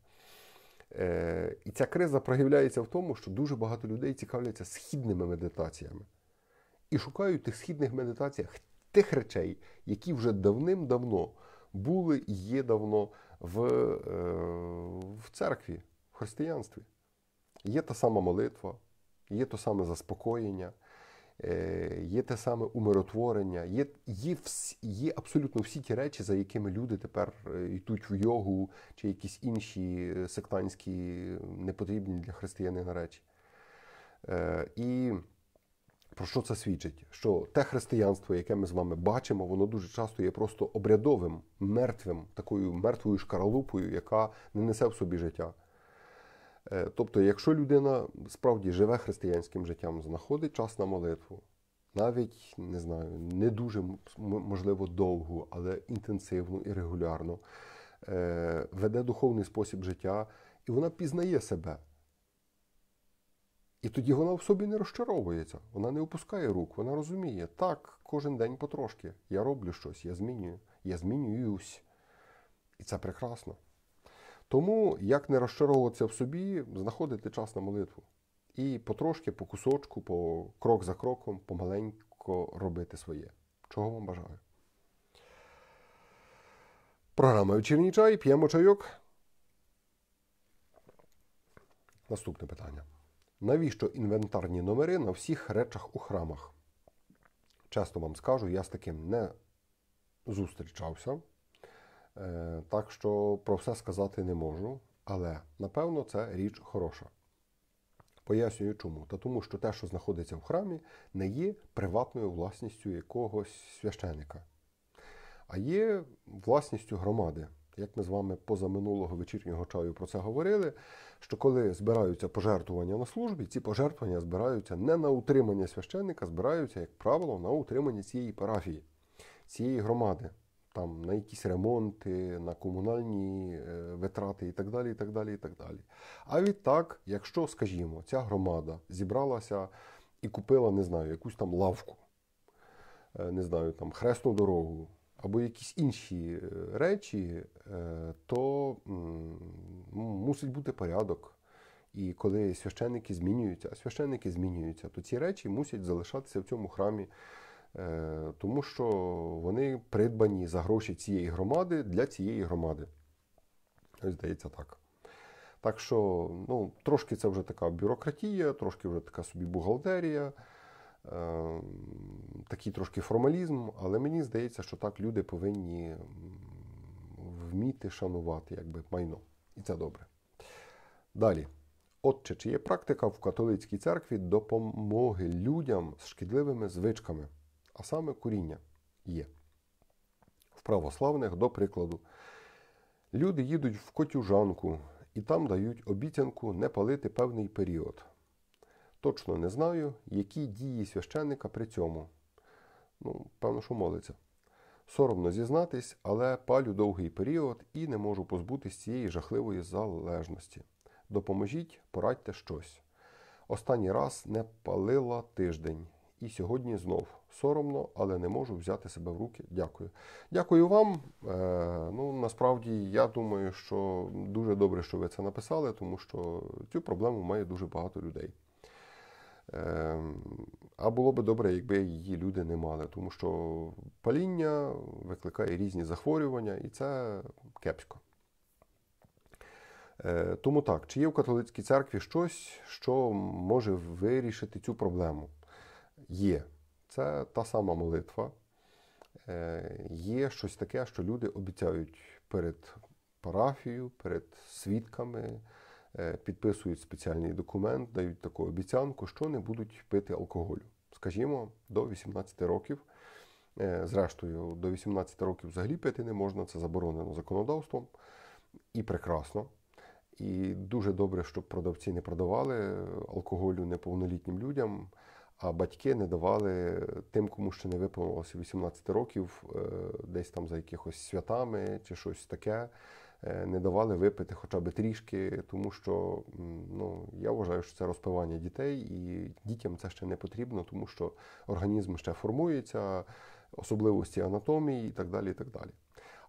Е, І ця криза проявляється в тому, що дуже багато людей цікавляться східними медитаціями і шукають тих східних медитаціях тих речей, які вже давним-давно були і є давно в, е, в церкві, в християнстві. Є та сама молитва, є то саме заспокоєння. Е, є те саме умиротворення, є є, вс, є абсолютно всі ті речі, за якими люди тепер е, йдуть в йогу чи якісь інші е, сектантські непотрібні для християнина речі. І про що це свідчить? Що те християнство, яке ми з вами бачимо, воно дуже часто є просто обрядовим, мертвим, такою мертвою шкаралупою, яка не несе в собі життя. Е, тобто, якщо людина справді живе християнським життям, знаходить час на молитву, навіть не знаю, не дуже можливо довгу, але інтенсивну і регулярно, е, веде духовний спосіб життя, і вона пізнає себе. І тоді вона в собі не розчаровується, вона не опускає рук, вона розуміє, так, кожен день потрошки. Я роблю щось, я змінюю, я змінююсь. І це прекрасно. Тому, як не розчаровуватися в собі, знаходити час на молитву. І потрошки, по кусочку, по крок за кроком, помаленько робити своє. Чого вам бажаю. Програма вечірній чай, п'ємо чайок. Наступне питання. Навіщо інвентарні номери на всіх речах у храмах? Часто вам скажу, я з таким не зустрічався. Е, так що про все сказати не можу, але напевно це річ хороша. Пояснюю чому. Та тому, що те, що знаходиться в храмі, не є приватною власністю якогось священика, а є власністю громади. Як ми з вами позаминулого вечірнього чаю про це говорили, що коли збираються пожертвування на службі, ці пожертвування збираються не на утримання священника, збираються, як правило, на утримання цієї парафії, цієї громади там на якісь ремонти, на комунальні е, витрати і так далі. і так далі, і так далі. А відтак, якщо, скажімо, ця громада зібралася і купила, не знаю, якусь там лавку, е, не знаю, там хресну дорогу або якісь інші е, речі, то мусить бути порядок. І коли священники змінюються, а священники змінюються, то ці речі мусять залишатися в цьому храмі. Е, тому що вони придбані за гроші цієї громади для цієї громади. Ось здається так. Так що, ну, трошки це вже така бюрократія, трошки вже така собі бухгалтерія, е, такий трошки формалізм, але мені здається, що так люди повинні вміти шанувати якби, майно. І це добре. Далі. Отче, чи є практика в католицькій церкві допомоги людям з шкідливими звичками? а саме куріння є. В православних, до прикладу, люди їдуть в котюжанку і там дають обіцянку не палити певний період. Точно не знаю, які дії священника при цьому. Ну, певно, що молиться. Соромно зізнатись, але палю довгий період і не можу позбутись цієї жахливої залежності. Допоможіть, порадьте щось. Останній раз не палила тиждень. І сьогодні знов соромно, але не можу взяти себе в руки. Дякую. Дякую вам. Е, ну насправді я думаю, що дуже добре, що ви це написали, тому що цю проблему має дуже багато людей. Е, а було би добре, якби її люди не мали, тому що паління викликає різні захворювання, і це кепсько. Е, тому так, чи є в католицькій церкві щось, що може вирішити цю проблему? є. Це та сама молитва. Е, є щось таке, що люди обіцяють перед парафією, перед свідками, е, підписують спеціальний документ, дають таку обіцянку, що не будуть пити алкоголю. Скажімо, до 18 років. Е, зрештою, до 18 років взагалі пити не можна, це заборонено законодавством. І прекрасно. І дуже добре, щоб продавці не продавали алкоголю неповнолітнім людям а батьки не давали тим, кому ще не виповнилося 18 років, е, десь там за якихось святами чи щось таке. Е, не давали випити хоча б трішки, тому що ну я вважаю, що це розпивання дітей, і дітям це ще не потрібно, тому що організм ще формується, особливості анатомії і так далі. і так далі.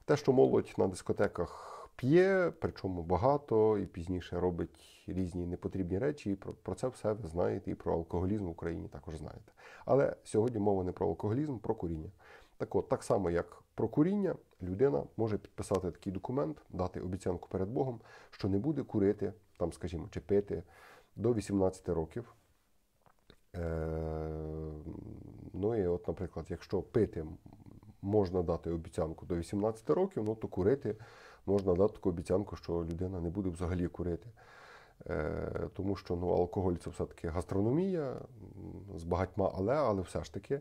Те, що молодь на дискотеках п'є, причому багато і пізніше робить різні непотрібні речі. І про, про це все ви знаєте, і про алкоголізм в Україні також знаєте. Але сьогодні мова не про алкоголізм, про куріння. Так от, так само, як про куріння, людина може підписати такий документ, дати обіцянку перед Богом, що не буде курити, там, скажімо, чи пити до 18 років. Е, ну і от, наприклад, якщо пити можна дати обіцянку до 18 років, ну то курити можна дати таку обіцянку, що людина не буде взагалі курити. Е, тому що ну, алкоголь це все-таки гастрономія з багатьма але, але все ж таки.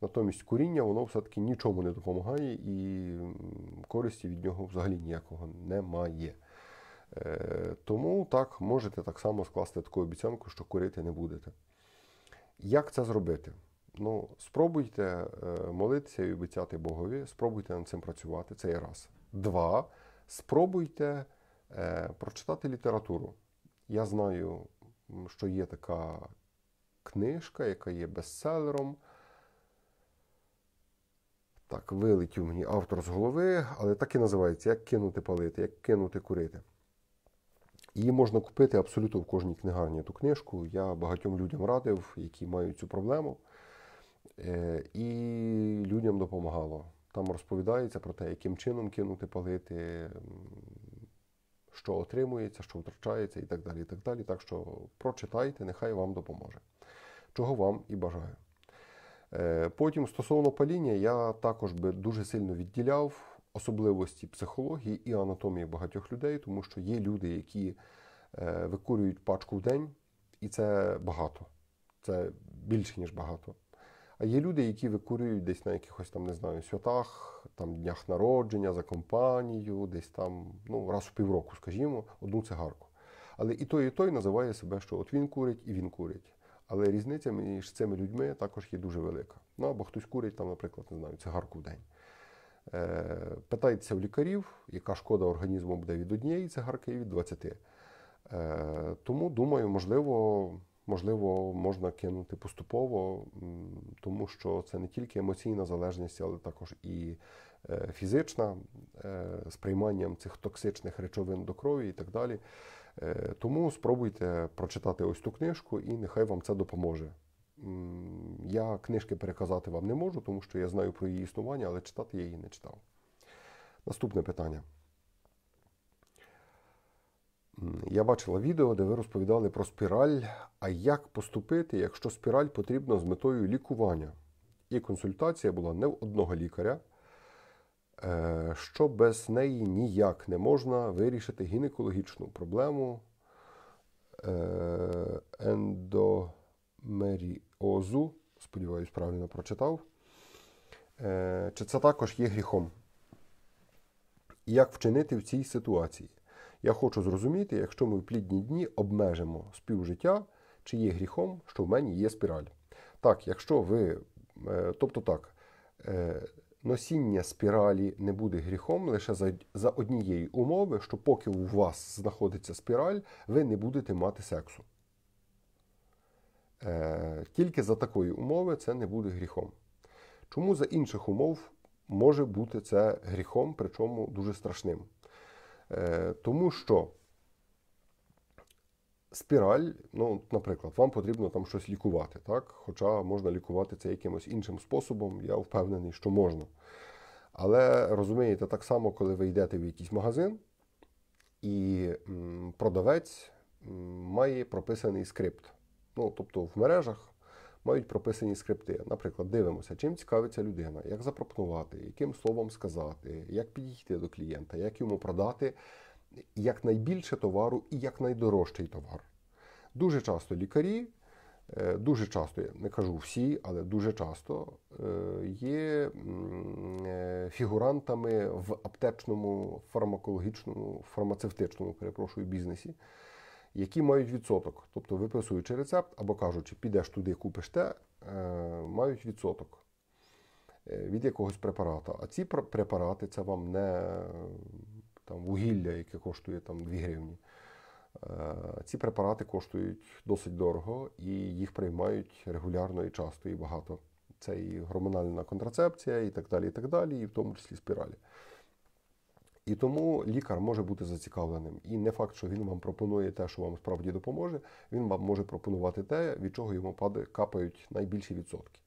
Натомість куріння, воно все-таки нічому не допомагає і користі від нього взагалі ніякого немає. Е, тому так, можете так само скласти таку обіцянку, що курити не будете. Як це зробити? Ну, Спробуйте е, молитися і обіцяти Богові, спробуйте над цим працювати, це і раз. Два, спробуйте прочитати літературу. Я знаю, що є така книжка, яка є бестселером. Так, вилетів мені автор з голови, але так і називається Як кинути палити, як кинути курити. Її можна купити абсолютно в кожній книгарні ту книжку. Я багатьом людям радив, які мають цю проблему. Е, і людям допомагало. Там розповідається про те, яким чином кинути палити, що отримується, що втрачається і так далі. і Так далі. Так що прочитайте, нехай вам допоможе. Чого вам і бажаю. Е, потім стосовно паління, я також би дуже сильно відділяв особливості психології і анатомії багатьох людей, тому що є люди, які е, викурюють пачку в день, і це багато. Це більше, ніж багато. А є люди, які викурюють десь на якихось там, не знаю, святах, там днях народження за компанію, десь там, ну, раз у півроку, скажімо, одну цигарку. Але і той, і той називає себе, що от він курить і він курить. Але різниця між цими людьми також є дуже велика. Ну або хтось курить, там, наприклад, не знаю, цигарку в день. Е, питається в лікарів, яка шкода організму буде від однієї цигарки і від 20. Е, тому думаю, можливо можливо, можна кинути поступово, тому що це не тільки емоційна залежність, але також і е, фізична з е, прийманням цих токсичних речовин до крові і так далі. Е, тому спробуйте прочитати ось ту книжку, і нехай вам це допоможе. Я книжки переказати вам не можу, тому що я знаю про її існування, але читати я її не читав. Наступне питання. Я бачила відео, де ви розповідали про спіраль. А як поступити, якщо спіраль потрібна з метою лікування? І консультація була не в одного лікаря, е, що без неї ніяк не можна вирішити гінекологічну проблему е, ендомеріозу. Сподіваюсь, правильно прочитав. Е, чи це також є гріхом? як вчинити в цій ситуації? Я хочу зрозуміти, якщо ми в плідні дні обмежимо співжиття, чи є гріхом, що в мені є спіраль. Так, якщо ви, е, тобто так, е, носіння спіралі не буде гріхом лише за, за однієї умови, що поки у вас знаходиться спіраль, ви не будете мати сексу. Е, тільки за такої умови це не буде гріхом. Чому за інших умов може бути це гріхом, причому дуже страшним? Е, тому що спіраль, ну, наприклад, вам потрібно там щось лікувати, так? хоча можна лікувати це якимось іншим способом, я впевнений, що можна. Але розумієте, так само, коли ви йдете в якийсь магазин, і продавець має прописаний скрипт. Ну, тобто в мережах мають прописані скрипти. Наприклад, дивимося, чим цікавиться людина, як запропонувати, яким словом сказати, як підійти до клієнта, як йому продати якнайбільше товару і якнайдорожчий товар. Дуже часто лікарі. Е, дуже часто, я не кажу всі, але дуже часто е, є е, фігурантами в аптечному, фармакологічному, фармацевтичному, перепрошую, бізнесі які мають відсоток. Тобто, виписуючи рецепт або кажучи, підеш туди, купиш те, е, мають відсоток е, від якогось препарату. А ці препарати це вам не там, вугілля, яке коштує там, 2 гривні. Е, ці препарати коштують досить дорого і їх приймають регулярно і часто, і багато. Це і гормональна контрацепція, і так далі, і так далі, і в тому числі спіралі. І тому лікар може бути зацікавленим. І не факт, що він вам пропонує те, що вам справді допоможе. Він вам може пропонувати те, від чого йому падає, капають найбільші відсотки.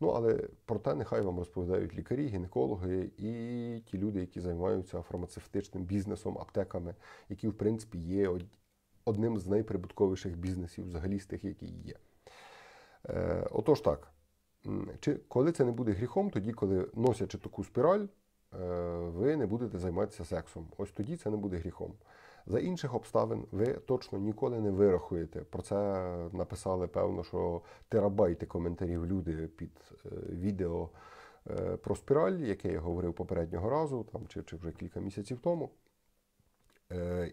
Ну але про те нехай вам розповідають лікарі, гінекологи і ті люди, які займаються фармацевтичним бізнесом, аптеками, які в принципі є одним з найприбутковіших бізнесів, взагалі з тих, які є. Е, отож так. Чи коли це не буде гріхом, тоді коли носячи таку спіраль, Е, ви не будете займатися сексом. Ось тоді це не буде гріхом. За інших обставин ви точно ніколи не вирахуєте. Про це написали, певно, що терабайти коментарів люди під е, відео е, про спіраль, яке я говорив попереднього разу, там чи, чи вже кілька місяців тому.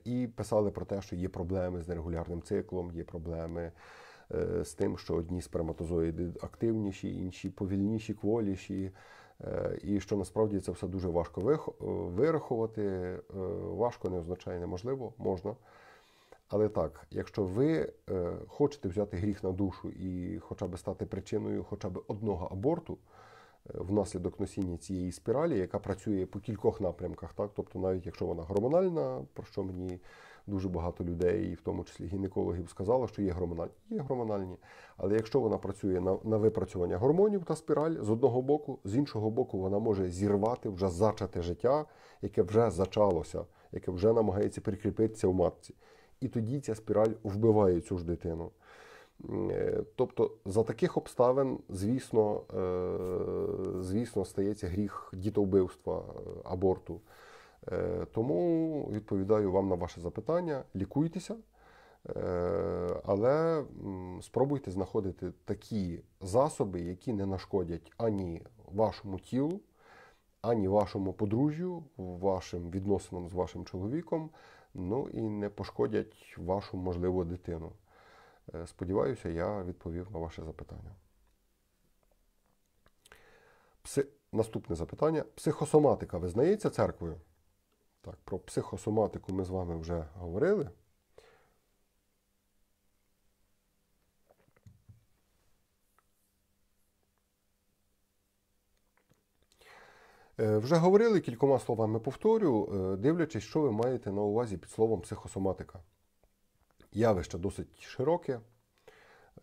І писали про те, що є проблеми з нерегулярним циклом, є проблеми з тим, що одні сперматозоїди активніші, інші повільніші, кволіші. Е, і що насправді це все дуже важко е, вирахувати. Е, важко не означає неможливо, можна. Але так, якщо ви хочете взяти гріх на душу і хоча б стати причиною хоча б одного аборту внаслідок носіння цієї спіралі, яка працює по кількох напрямках, так тобто, навіть якщо вона гормональна, про що мені дуже багато людей, в тому числі гінекологів, сказало, що є гормональні. Є гормональні. Але якщо вона працює на, на випрацювання гормонів та спіраль з одного боку, з іншого боку, вона може зірвати вже зачате життя, яке вже зачалося, яке вже намагається прикріпитися в матці. І тоді ця спіраль вбиває цю ж дитину. Е, тобто за таких обставин, звісно, е, звісно, стається гріх дітовбивства е, аборту. Е, тому відповідаю вам на ваше запитання. Лікуйтеся, е, але спробуйте знаходити такі засоби, які не нашкодять ані вашому тілу, ані вашому подружжю, вашим відносинам з вашим чоловіком, ну і не пошкодять вашу можливу дитину. Е, сподіваюся, я відповів на ваше запитання. Пси... Наступне запитання: психосоматика визнається церквою? Так, Про психосоматику ми з вами вже говорили. Е, вже говорили кількома словами повторю, е, дивлячись, що ви маєте на увазі під словом психосоматика. Явище досить широке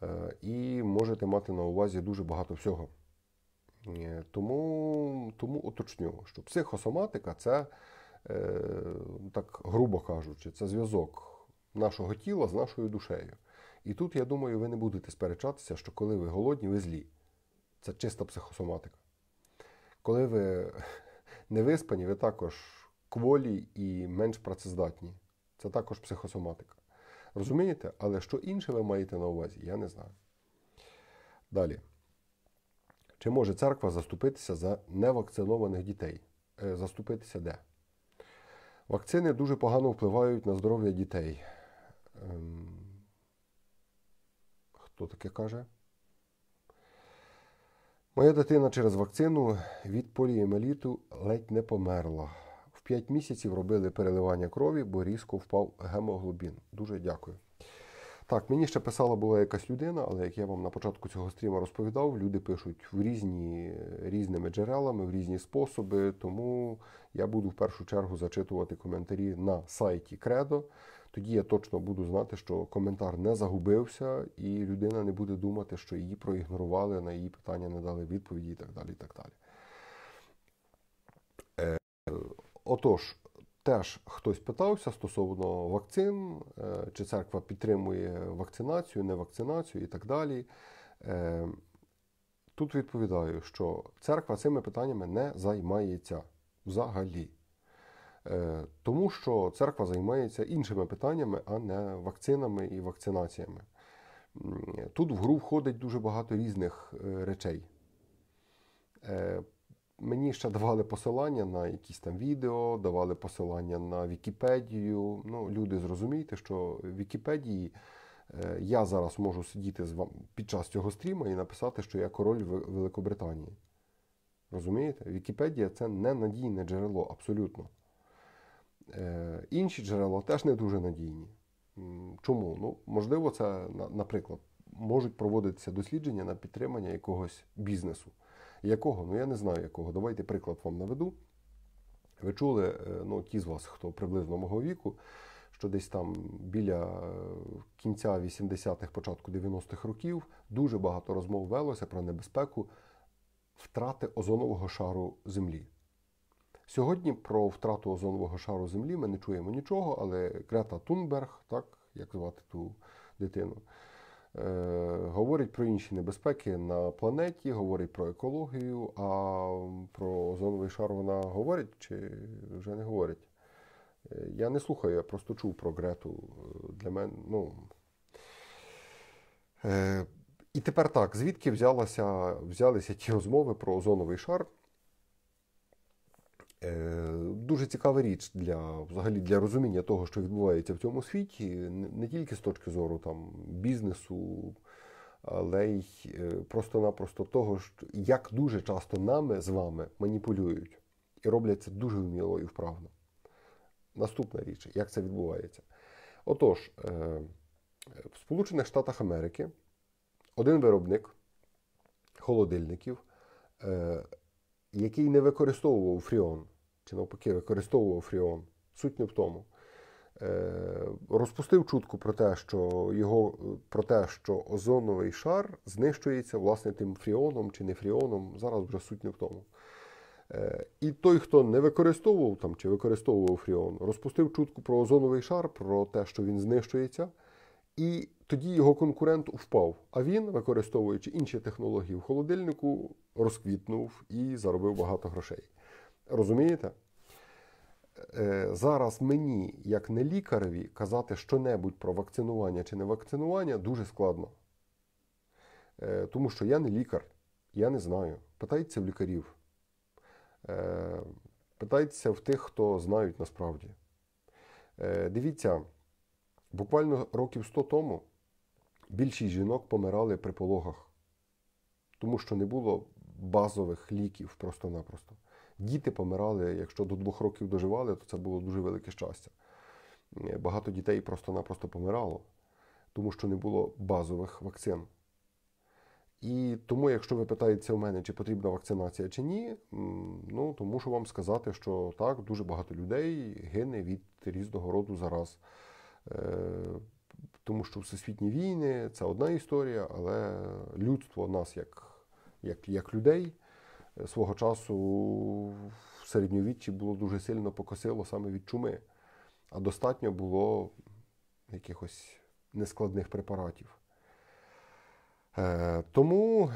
е, і можете мати на увазі дуже багато всього. Тому, тому уточню, що психосоматика це Е, так грубо кажучи, це зв'язок нашого тіла з нашою душею. І тут, я думаю, ви не будете сперечатися, що коли ви голодні, ви злі. Це чиста психосоматика. Коли ви не виспані, ви також кволі і менш працездатні. Це також психосоматика. Розумієте? Але що інше ви маєте на увазі, я не знаю. Далі. Чи може церква заступитися за невакцинованих дітей? Е, заступитися де? Вакцини дуже погано впливають на здоров'я дітей. Ем, хто таке каже? Моя дитина через вакцину від поліемеліту ледь не померла. В 5 місяців робили переливання крові, бо різко впав гемоглобін. Дуже дякую. Так, мені ще писала була якась людина, але як я вам на початку цього стріма розповідав, люди пишуть в різні різними джерелами, в різні способи. Тому я буду в першу чергу зачитувати коментарі на сайті Кредо. Тоді я точно буду знати, що коментар не загубився, і людина не буде думати, що її проігнорували, на її питання не дали відповіді і так далі. І так далі. Е, отож, Теж хтось питався стосовно вакцин, е, чи церква підтримує вакцинацію, невакцинацію і так далі. Е, тут відповідаю, що церква цими питаннями не займається взагалі. Е, тому що церква займається іншими питаннями, а не вакцинами і вакцинаціями. Тут в гру входить дуже багато різних речей. Мені ще давали посилання на якісь там відео, давали посилання на Вікіпедію. Ну, люди зрозумійте, що в Вікіпедії е, я зараз можу сидіти з вами під час цього стріму і написати, що я король Великобританії. Розумієте? Вікіпедія це не надійне джерело абсолютно. Е, інші джерела теж не дуже надійні. Чому? Ну, Можливо, це, наприклад, можуть проводитися дослідження на підтримання якогось бізнесу якого? Ну я не знаю якого. Давайте приклад вам наведу. Ви чули, е, ну ті з вас, хто приблизно мого віку, що десь там біля е, кінця 80-х, початку 90-х років дуже багато розмов велося про небезпеку втрати озонового шару Землі. Сьогодні про втрату озонового шару Землі ми не чуємо нічого, але Крета Тунберг, так як звати ту дитину. Е, говорить про інші небезпеки на планеті, говорить про екологію, а про озоновий шар вона говорить чи вже не говорить. Е, я не слухаю, я просто чув про Грету е, для мене. ну... І тепер так, звідки взялася, взялися ті розмови про озоновий шар? Е, дуже цікава річ для взагалі для розуміння того, що відбувається в цьому світі, не тільки з точки зору там бізнесу, але й е, просто-напросто того, що як дуже часто нами з вами маніпулюють і роблять це дуже вміло і вправно. Наступна річ, як це відбувається? Отож, е, в Сполучених Штатах Америки один виробник холодильників, який не використовував фріон чи навпаки використовував фріон. Суть не в тому. Е, розпустив чутку про те, що його, про те, що озоновий шар знищується власне тим фріоном чи не фріоном. Зараз вже суть не в тому. Е, і той, хто не використовував там чи використовував фріон, розпустив чутку про озоновий шар, про те, що він знищується, і тоді його конкурент впав. А він, використовуючи інші технології в холодильнику, розквітнув і заробив багато грошей. Розумієте? Е, зараз мені, як не лікареві, казати щонебудь про вакцинування чи не вакцинування дуже складно. Е, тому що я не лікар, я не знаю. Питайтеся в лікарів, е, питайтеся в тих, хто знають насправді. Дивіться, буквально років 100 тому більшість жінок помирали при пологах, тому що не було базових ліків просто-напросто. Діти помирали, якщо до двох років доживали, то це було дуже велике щастя. Е, багато дітей просто-напросто помирало, тому що не було базових вакцин. І тому, якщо ви питаєте у мене, чи потрібна вакцинація чи ні, ну то мушу вам сказати, що так, дуже багато людей гине від різного роду зараз. Е, тому що всесвітні війни це одна історія, але людство нас як як, як людей свого часу в середньовіччі було дуже сильно покосило саме від чуми, а достатньо було якихось нескладних препаратів. Е, тому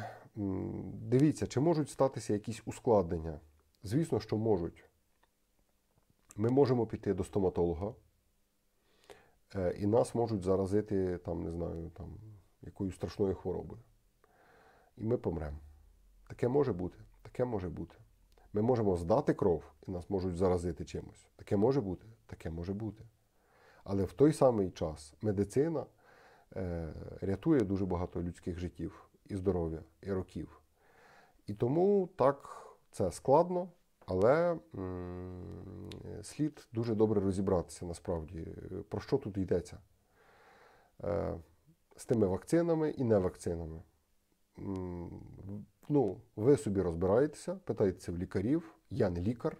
дивіться, чи можуть статися якісь ускладнення. Звісно, що можуть. Ми можемо піти до стоматолога, е, і нас можуть заразити там, не знаю, там, якоюсь страшною хворобою. І ми помремо. Таке може бути. Таке може бути. Ми можемо здати кров і нас можуть заразити чимось. Таке може бути, таке може бути. Але в той самий час медицина е, рятує дуже багато людських життів і здоров'я, і років. І тому так це складно, але м, слід дуже добре розібратися насправді, про що тут йдеться е, з тими вакцинами і невакцинами. Ну, ви собі розбираєтеся, питаєтеся в лікарів, я не лікар.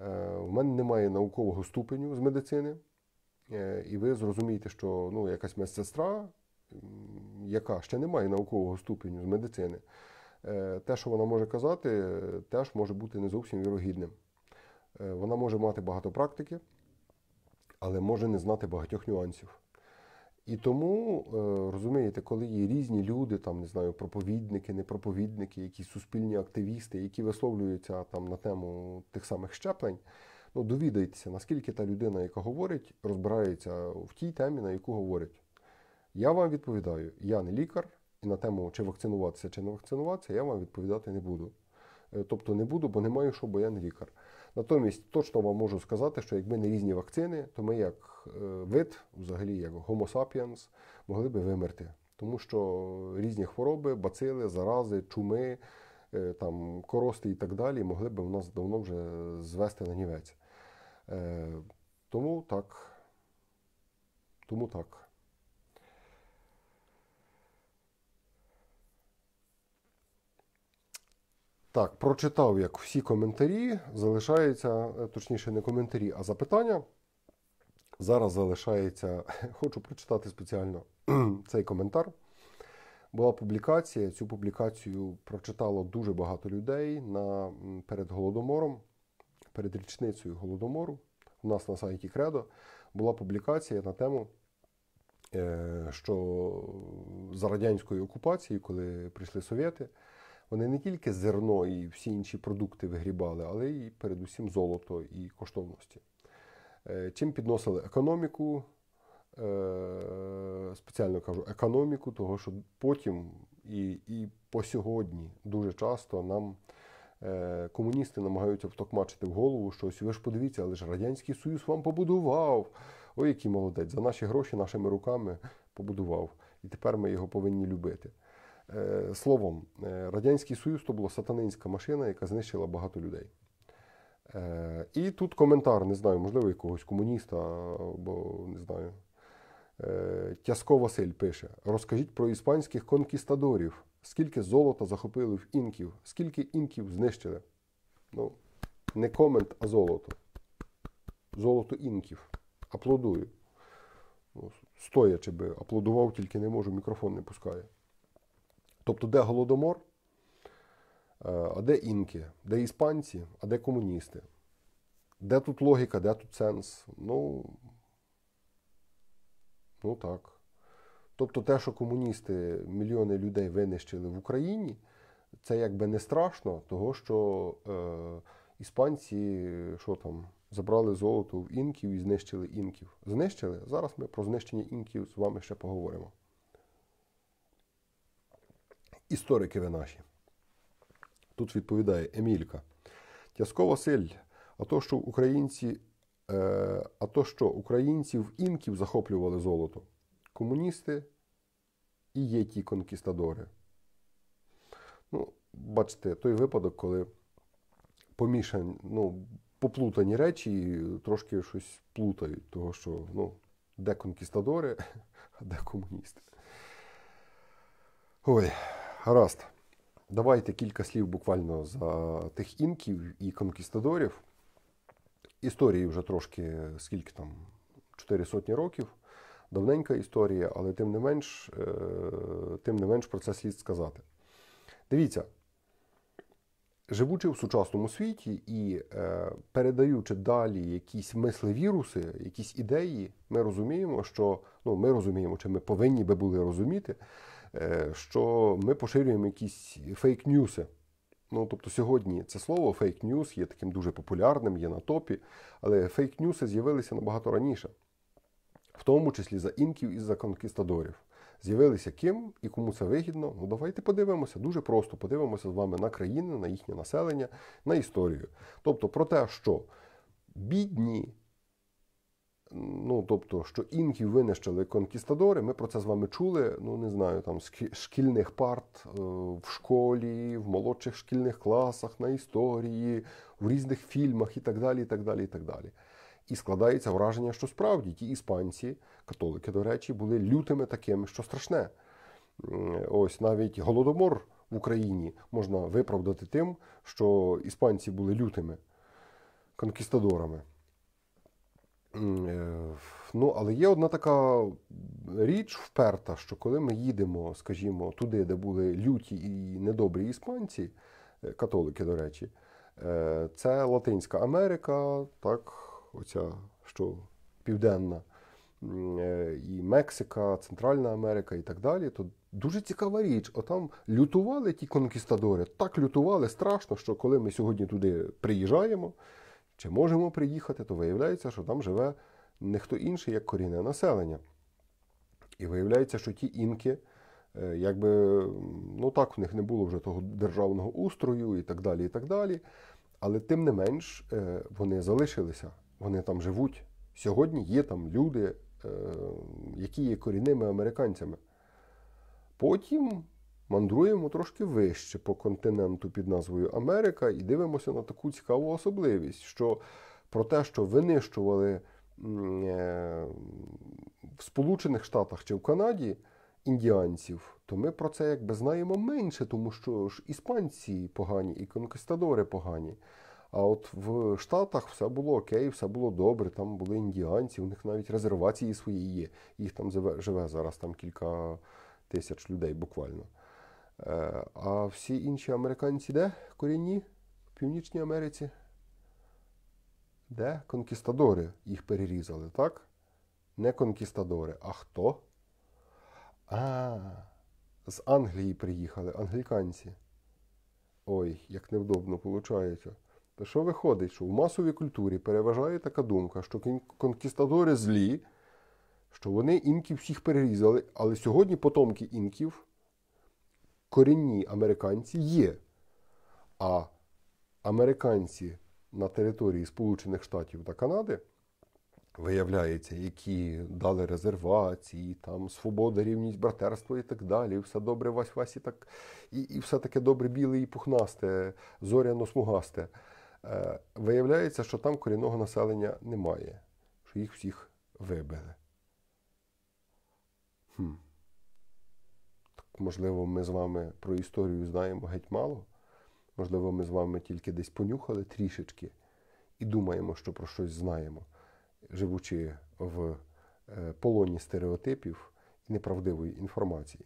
Е, в мене немає наукового ступеню з медицини, е, і ви зрозумієте, що ну, якась медсестра, яка ще не має наукового ступеню з медицини, е, те, що вона може казати, теж може бути не зовсім вірогідним. Вона може мати багато практики, але може не знати багатьох нюансів. І тому, е, розумієте, коли є різні люди, там не знаю, проповідники, непроповідники, якісь суспільні активісти, які висловлюються там на тему тих самих щеплень, ну довідайтеся, наскільки та людина, яка говорить, розбирається в тій темі, на яку говорять. Я вам відповідаю, я не лікар, і на тему, чи вакцинуватися, чи не вакцинуватися, я вам відповідати не буду. Е, тобто не буду, бо не маю що, бо я не лікар. Натомість точно вам можу сказати, що якби не різні вакцини, то ми як е, вид, взагалі як Homo sapiens, могли би вимерти. Тому що різні хвороби, бацили, зарази, чуми, е, там, корости і так далі могли б у нас давно вже звести на нівець. Е, тому так. Тому так. Так, прочитав як всі коментарі. Залишається, е, точніше, не коментарі, а запитання. Зараз залишається, хочу прочитати спеціально цей коментар. Була публікація. Цю публікацію прочитало дуже багато людей на, перед Голодомором, перед річницею Голодомору. У нас на сайті Кредо була публікація на тему, е, що за радянською окупацією, коли прийшли совєти вони не тільки зерно і всі інші продукти вигрібали, але і передусім золото і коштовності. Е, чим підносили економіку, е, спеціально кажу економіку, того що потім і, і по сьогодні дуже часто нам. Е, комуністи намагаються втокмачити в голову, що ось ви ж подивіться, але ж Радянський Союз вам побудував. Ой, який молодець! За наші гроші, нашими руками побудував. І тепер ми його повинні любити. Е, словом, е, Радянський Союз то була сатанинська машина, яка знищила багато людей. Е, і тут коментар, не знаю, можливо, якогось комуніста або не знаю. Тяско Василь пише: розкажіть про іспанських конкістадорів, скільки золота захопили в інків, скільки інків знищили. Ну, не комент, а золото. Золото інків. Аплодую. Ну, Стоячи би, аплодував, тільки не можу, мікрофон не пускає. Тобто, де Голодомор, е, а де інки, де іспанці, а де комуністи? Де тут логіка, де тут сенс? Ну, Ну так. Тобто те, що комуністи мільйони людей винищили в Україні, це якби не страшно, того, що е, іспанці що там, забрали золото в інків і знищили інків. Знищили? Зараз ми про знищення інків з вами ще поговоримо історики ви наші. Тут відповідає Емілька. Тязкова Василь, а то, що українці, е, а то, що українців інків захоплювали золото. Комуністи і є ті конкістадори. Ну, Бачите, той випадок, коли помішані, ну, поплутані речі і трошки щось плутають, того, що ну, де конкістадори, а де комуністи. Ой гаразд. Давайте кілька слів буквально за тих інків і конкістадорів. Історії вже трошки, скільки там, 4 сотні років, давненька історія, але тим не менш, е, тим не менш про це слід сказати. Дивіться. Живучи в сучасному світі і е, передаючи далі якісь мисливіруси, якісь ідеї, ми розуміємо, що ну ми розуміємо, чи ми повинні би були розуміти, Е, що ми поширюємо якісь фейк-ньюси. Ну, тобто сьогодні це слово фейк-ньюс є таким дуже популярним, є на топі, але фейк-ньюси з'явилися набагато раніше, в тому числі за інків і за конкістадорів. З'явилися ким і кому це вигідно. Ну давайте подивимося, дуже просто подивимося з вами на країни, на їхнє населення, на історію. Тобто про те, що бідні ну тобто, що інків винищили конкістадори. Ми про це з вами чули. Ну не знаю, там шкільних парт е, в школі, в молодших шкільних класах, на історії, в різних фільмах і так далі. І так далі, і так далі. І складається враження, що справді ті іспанці, католики, до речі, були лютими такими, що страшне. Е, ось навіть голодомор в Україні можна виправдати тим, що іспанці були лютими конкістадорами. Е, ну, але є одна така річ вперта, що коли ми їдемо, скажімо, туди, де були люті і недобрі іспанці, е, католики, до речі, е, це Латинська Америка, так, оця що південна, і Мексика, Центральна Америка і так далі. то Дуже цікава річ. Отам лютували ті конкістадори, так лютували страшно, що коли ми сьогодні туди приїжджаємо чи можемо приїхати, то виявляється, що там живе не хто інший, як корінне населення. І виявляється, що ті інки, е, якби ну так в них не було вже того державного устрою і так далі. і так далі. Але тим не менш е, вони залишилися, вони там живуть. Сьогодні є там люди, е, які є корінними американцями. Потім мандруємо трошки вище по континенту під назвою Америка і дивимося на таку цікаву особливість, що про те, що винищували е, в Сполучених Штатах чи в Канаді індіанців, то ми про це якби знаємо менше, тому що ж іспанці погані, і конкистадори погані. А от в Штатах все було окей, все було добре. Там були індіанці, у них навіть резервації свої є. Їх там живе зараз там кілька тисяч людей буквально. Е, а всі інші американці де? Корінні в Північній Америці? Де? Конкістадори їх перерізали, так? Не конкістадори. А хто? А, з Англії приїхали англіканці. Ой, як невдобно виходить. Та що виходить, що в масовій культурі переважає така думка, що конкістадори злі, що вони інків всіх перерізали, але сьогодні потомки інків корінні американці є. А американці на території Сполучених Штатів та Канади, виявляється, які дали резервації, там свобода, рівність, братерство і так далі. Все добре вась вась і так, і, і все таке добре біле і пухнасте, зоряно-смугасте. Е, Виявляється, що там корінного населення немає, що їх всіх вибили. Хм. Можливо, ми з вами про історію знаємо геть мало. Можливо, ми з вами тільки десь понюхали трішечки і думаємо, що про щось знаємо, живучи в е, полоні стереотипів і неправдивої інформації.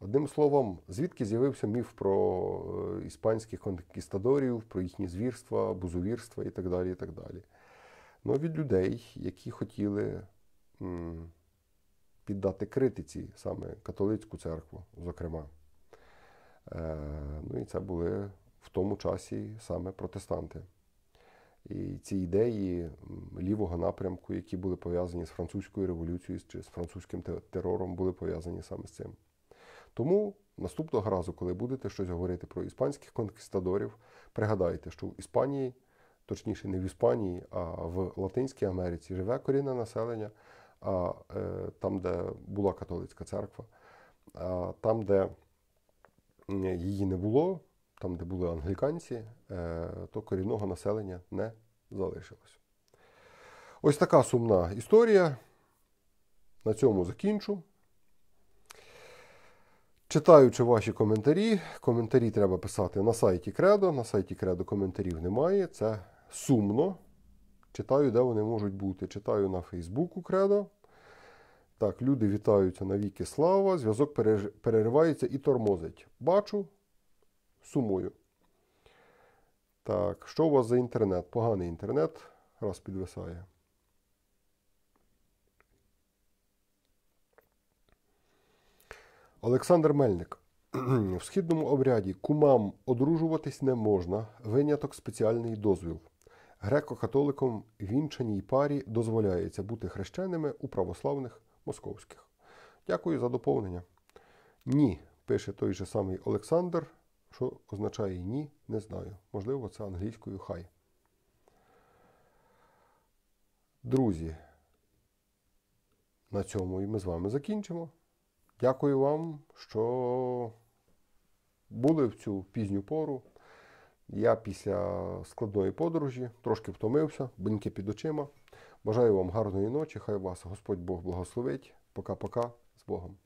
Одним словом, звідки з'явився міф про е, іспанських конкістадорів, про їхні звірства, бузовірства і так далі. і так далі. Ну, від людей, які хотіли піддати критиці саме католицьку церкву, зокрема. Е, ну і це були в тому часі саме протестанти. І ці ідеї лівого напрямку, які були пов'язані з французькою революцією чи з французьким терором, були пов'язані саме з цим. Тому наступного разу, коли будете щось говорити про іспанських конкістадорів, пригадайте, що в Іспанії, точніше, не в Іспанії, а в Латинській Америці живе корінне населення, Е, там, де була католицька церква, там, де її не було, там, де були англіканці, е, то корінного населення не залишилось. Ось така сумна історія. На цьому закінчу. Читаючи ваші коментарі, коментарі треба писати на сайті Кредо. На сайті Кредо коментарів немає. Це сумно. Читаю, де вони можуть бути. Читаю на Фейсбуку Кредо. Так, люди вітаються на віки слава, зв'язок переривається і тормозить. Бачу, сумую. Так, що у вас за інтернет? Поганий інтернет раз підвисає. Олександр Мельник. В східному обряді кумам одружуватись не можна. Виняток спеціальний дозвіл греко-католиком вінчаній парі дозволяється бути хрещеними у православних московських. Дякую за доповнення. Ні, пише той же самий Олександр, що означає ні, не знаю. Можливо, це англійською хай. Друзі, на цьому і ми з вами закінчимо. Дякую вам, що були в цю пізню пору. Я після складної подорожі трошки втомився, беньки під очима. Бажаю вам гарної ночі. Хай вас Господь Бог благословить. Пока-пока з Богом.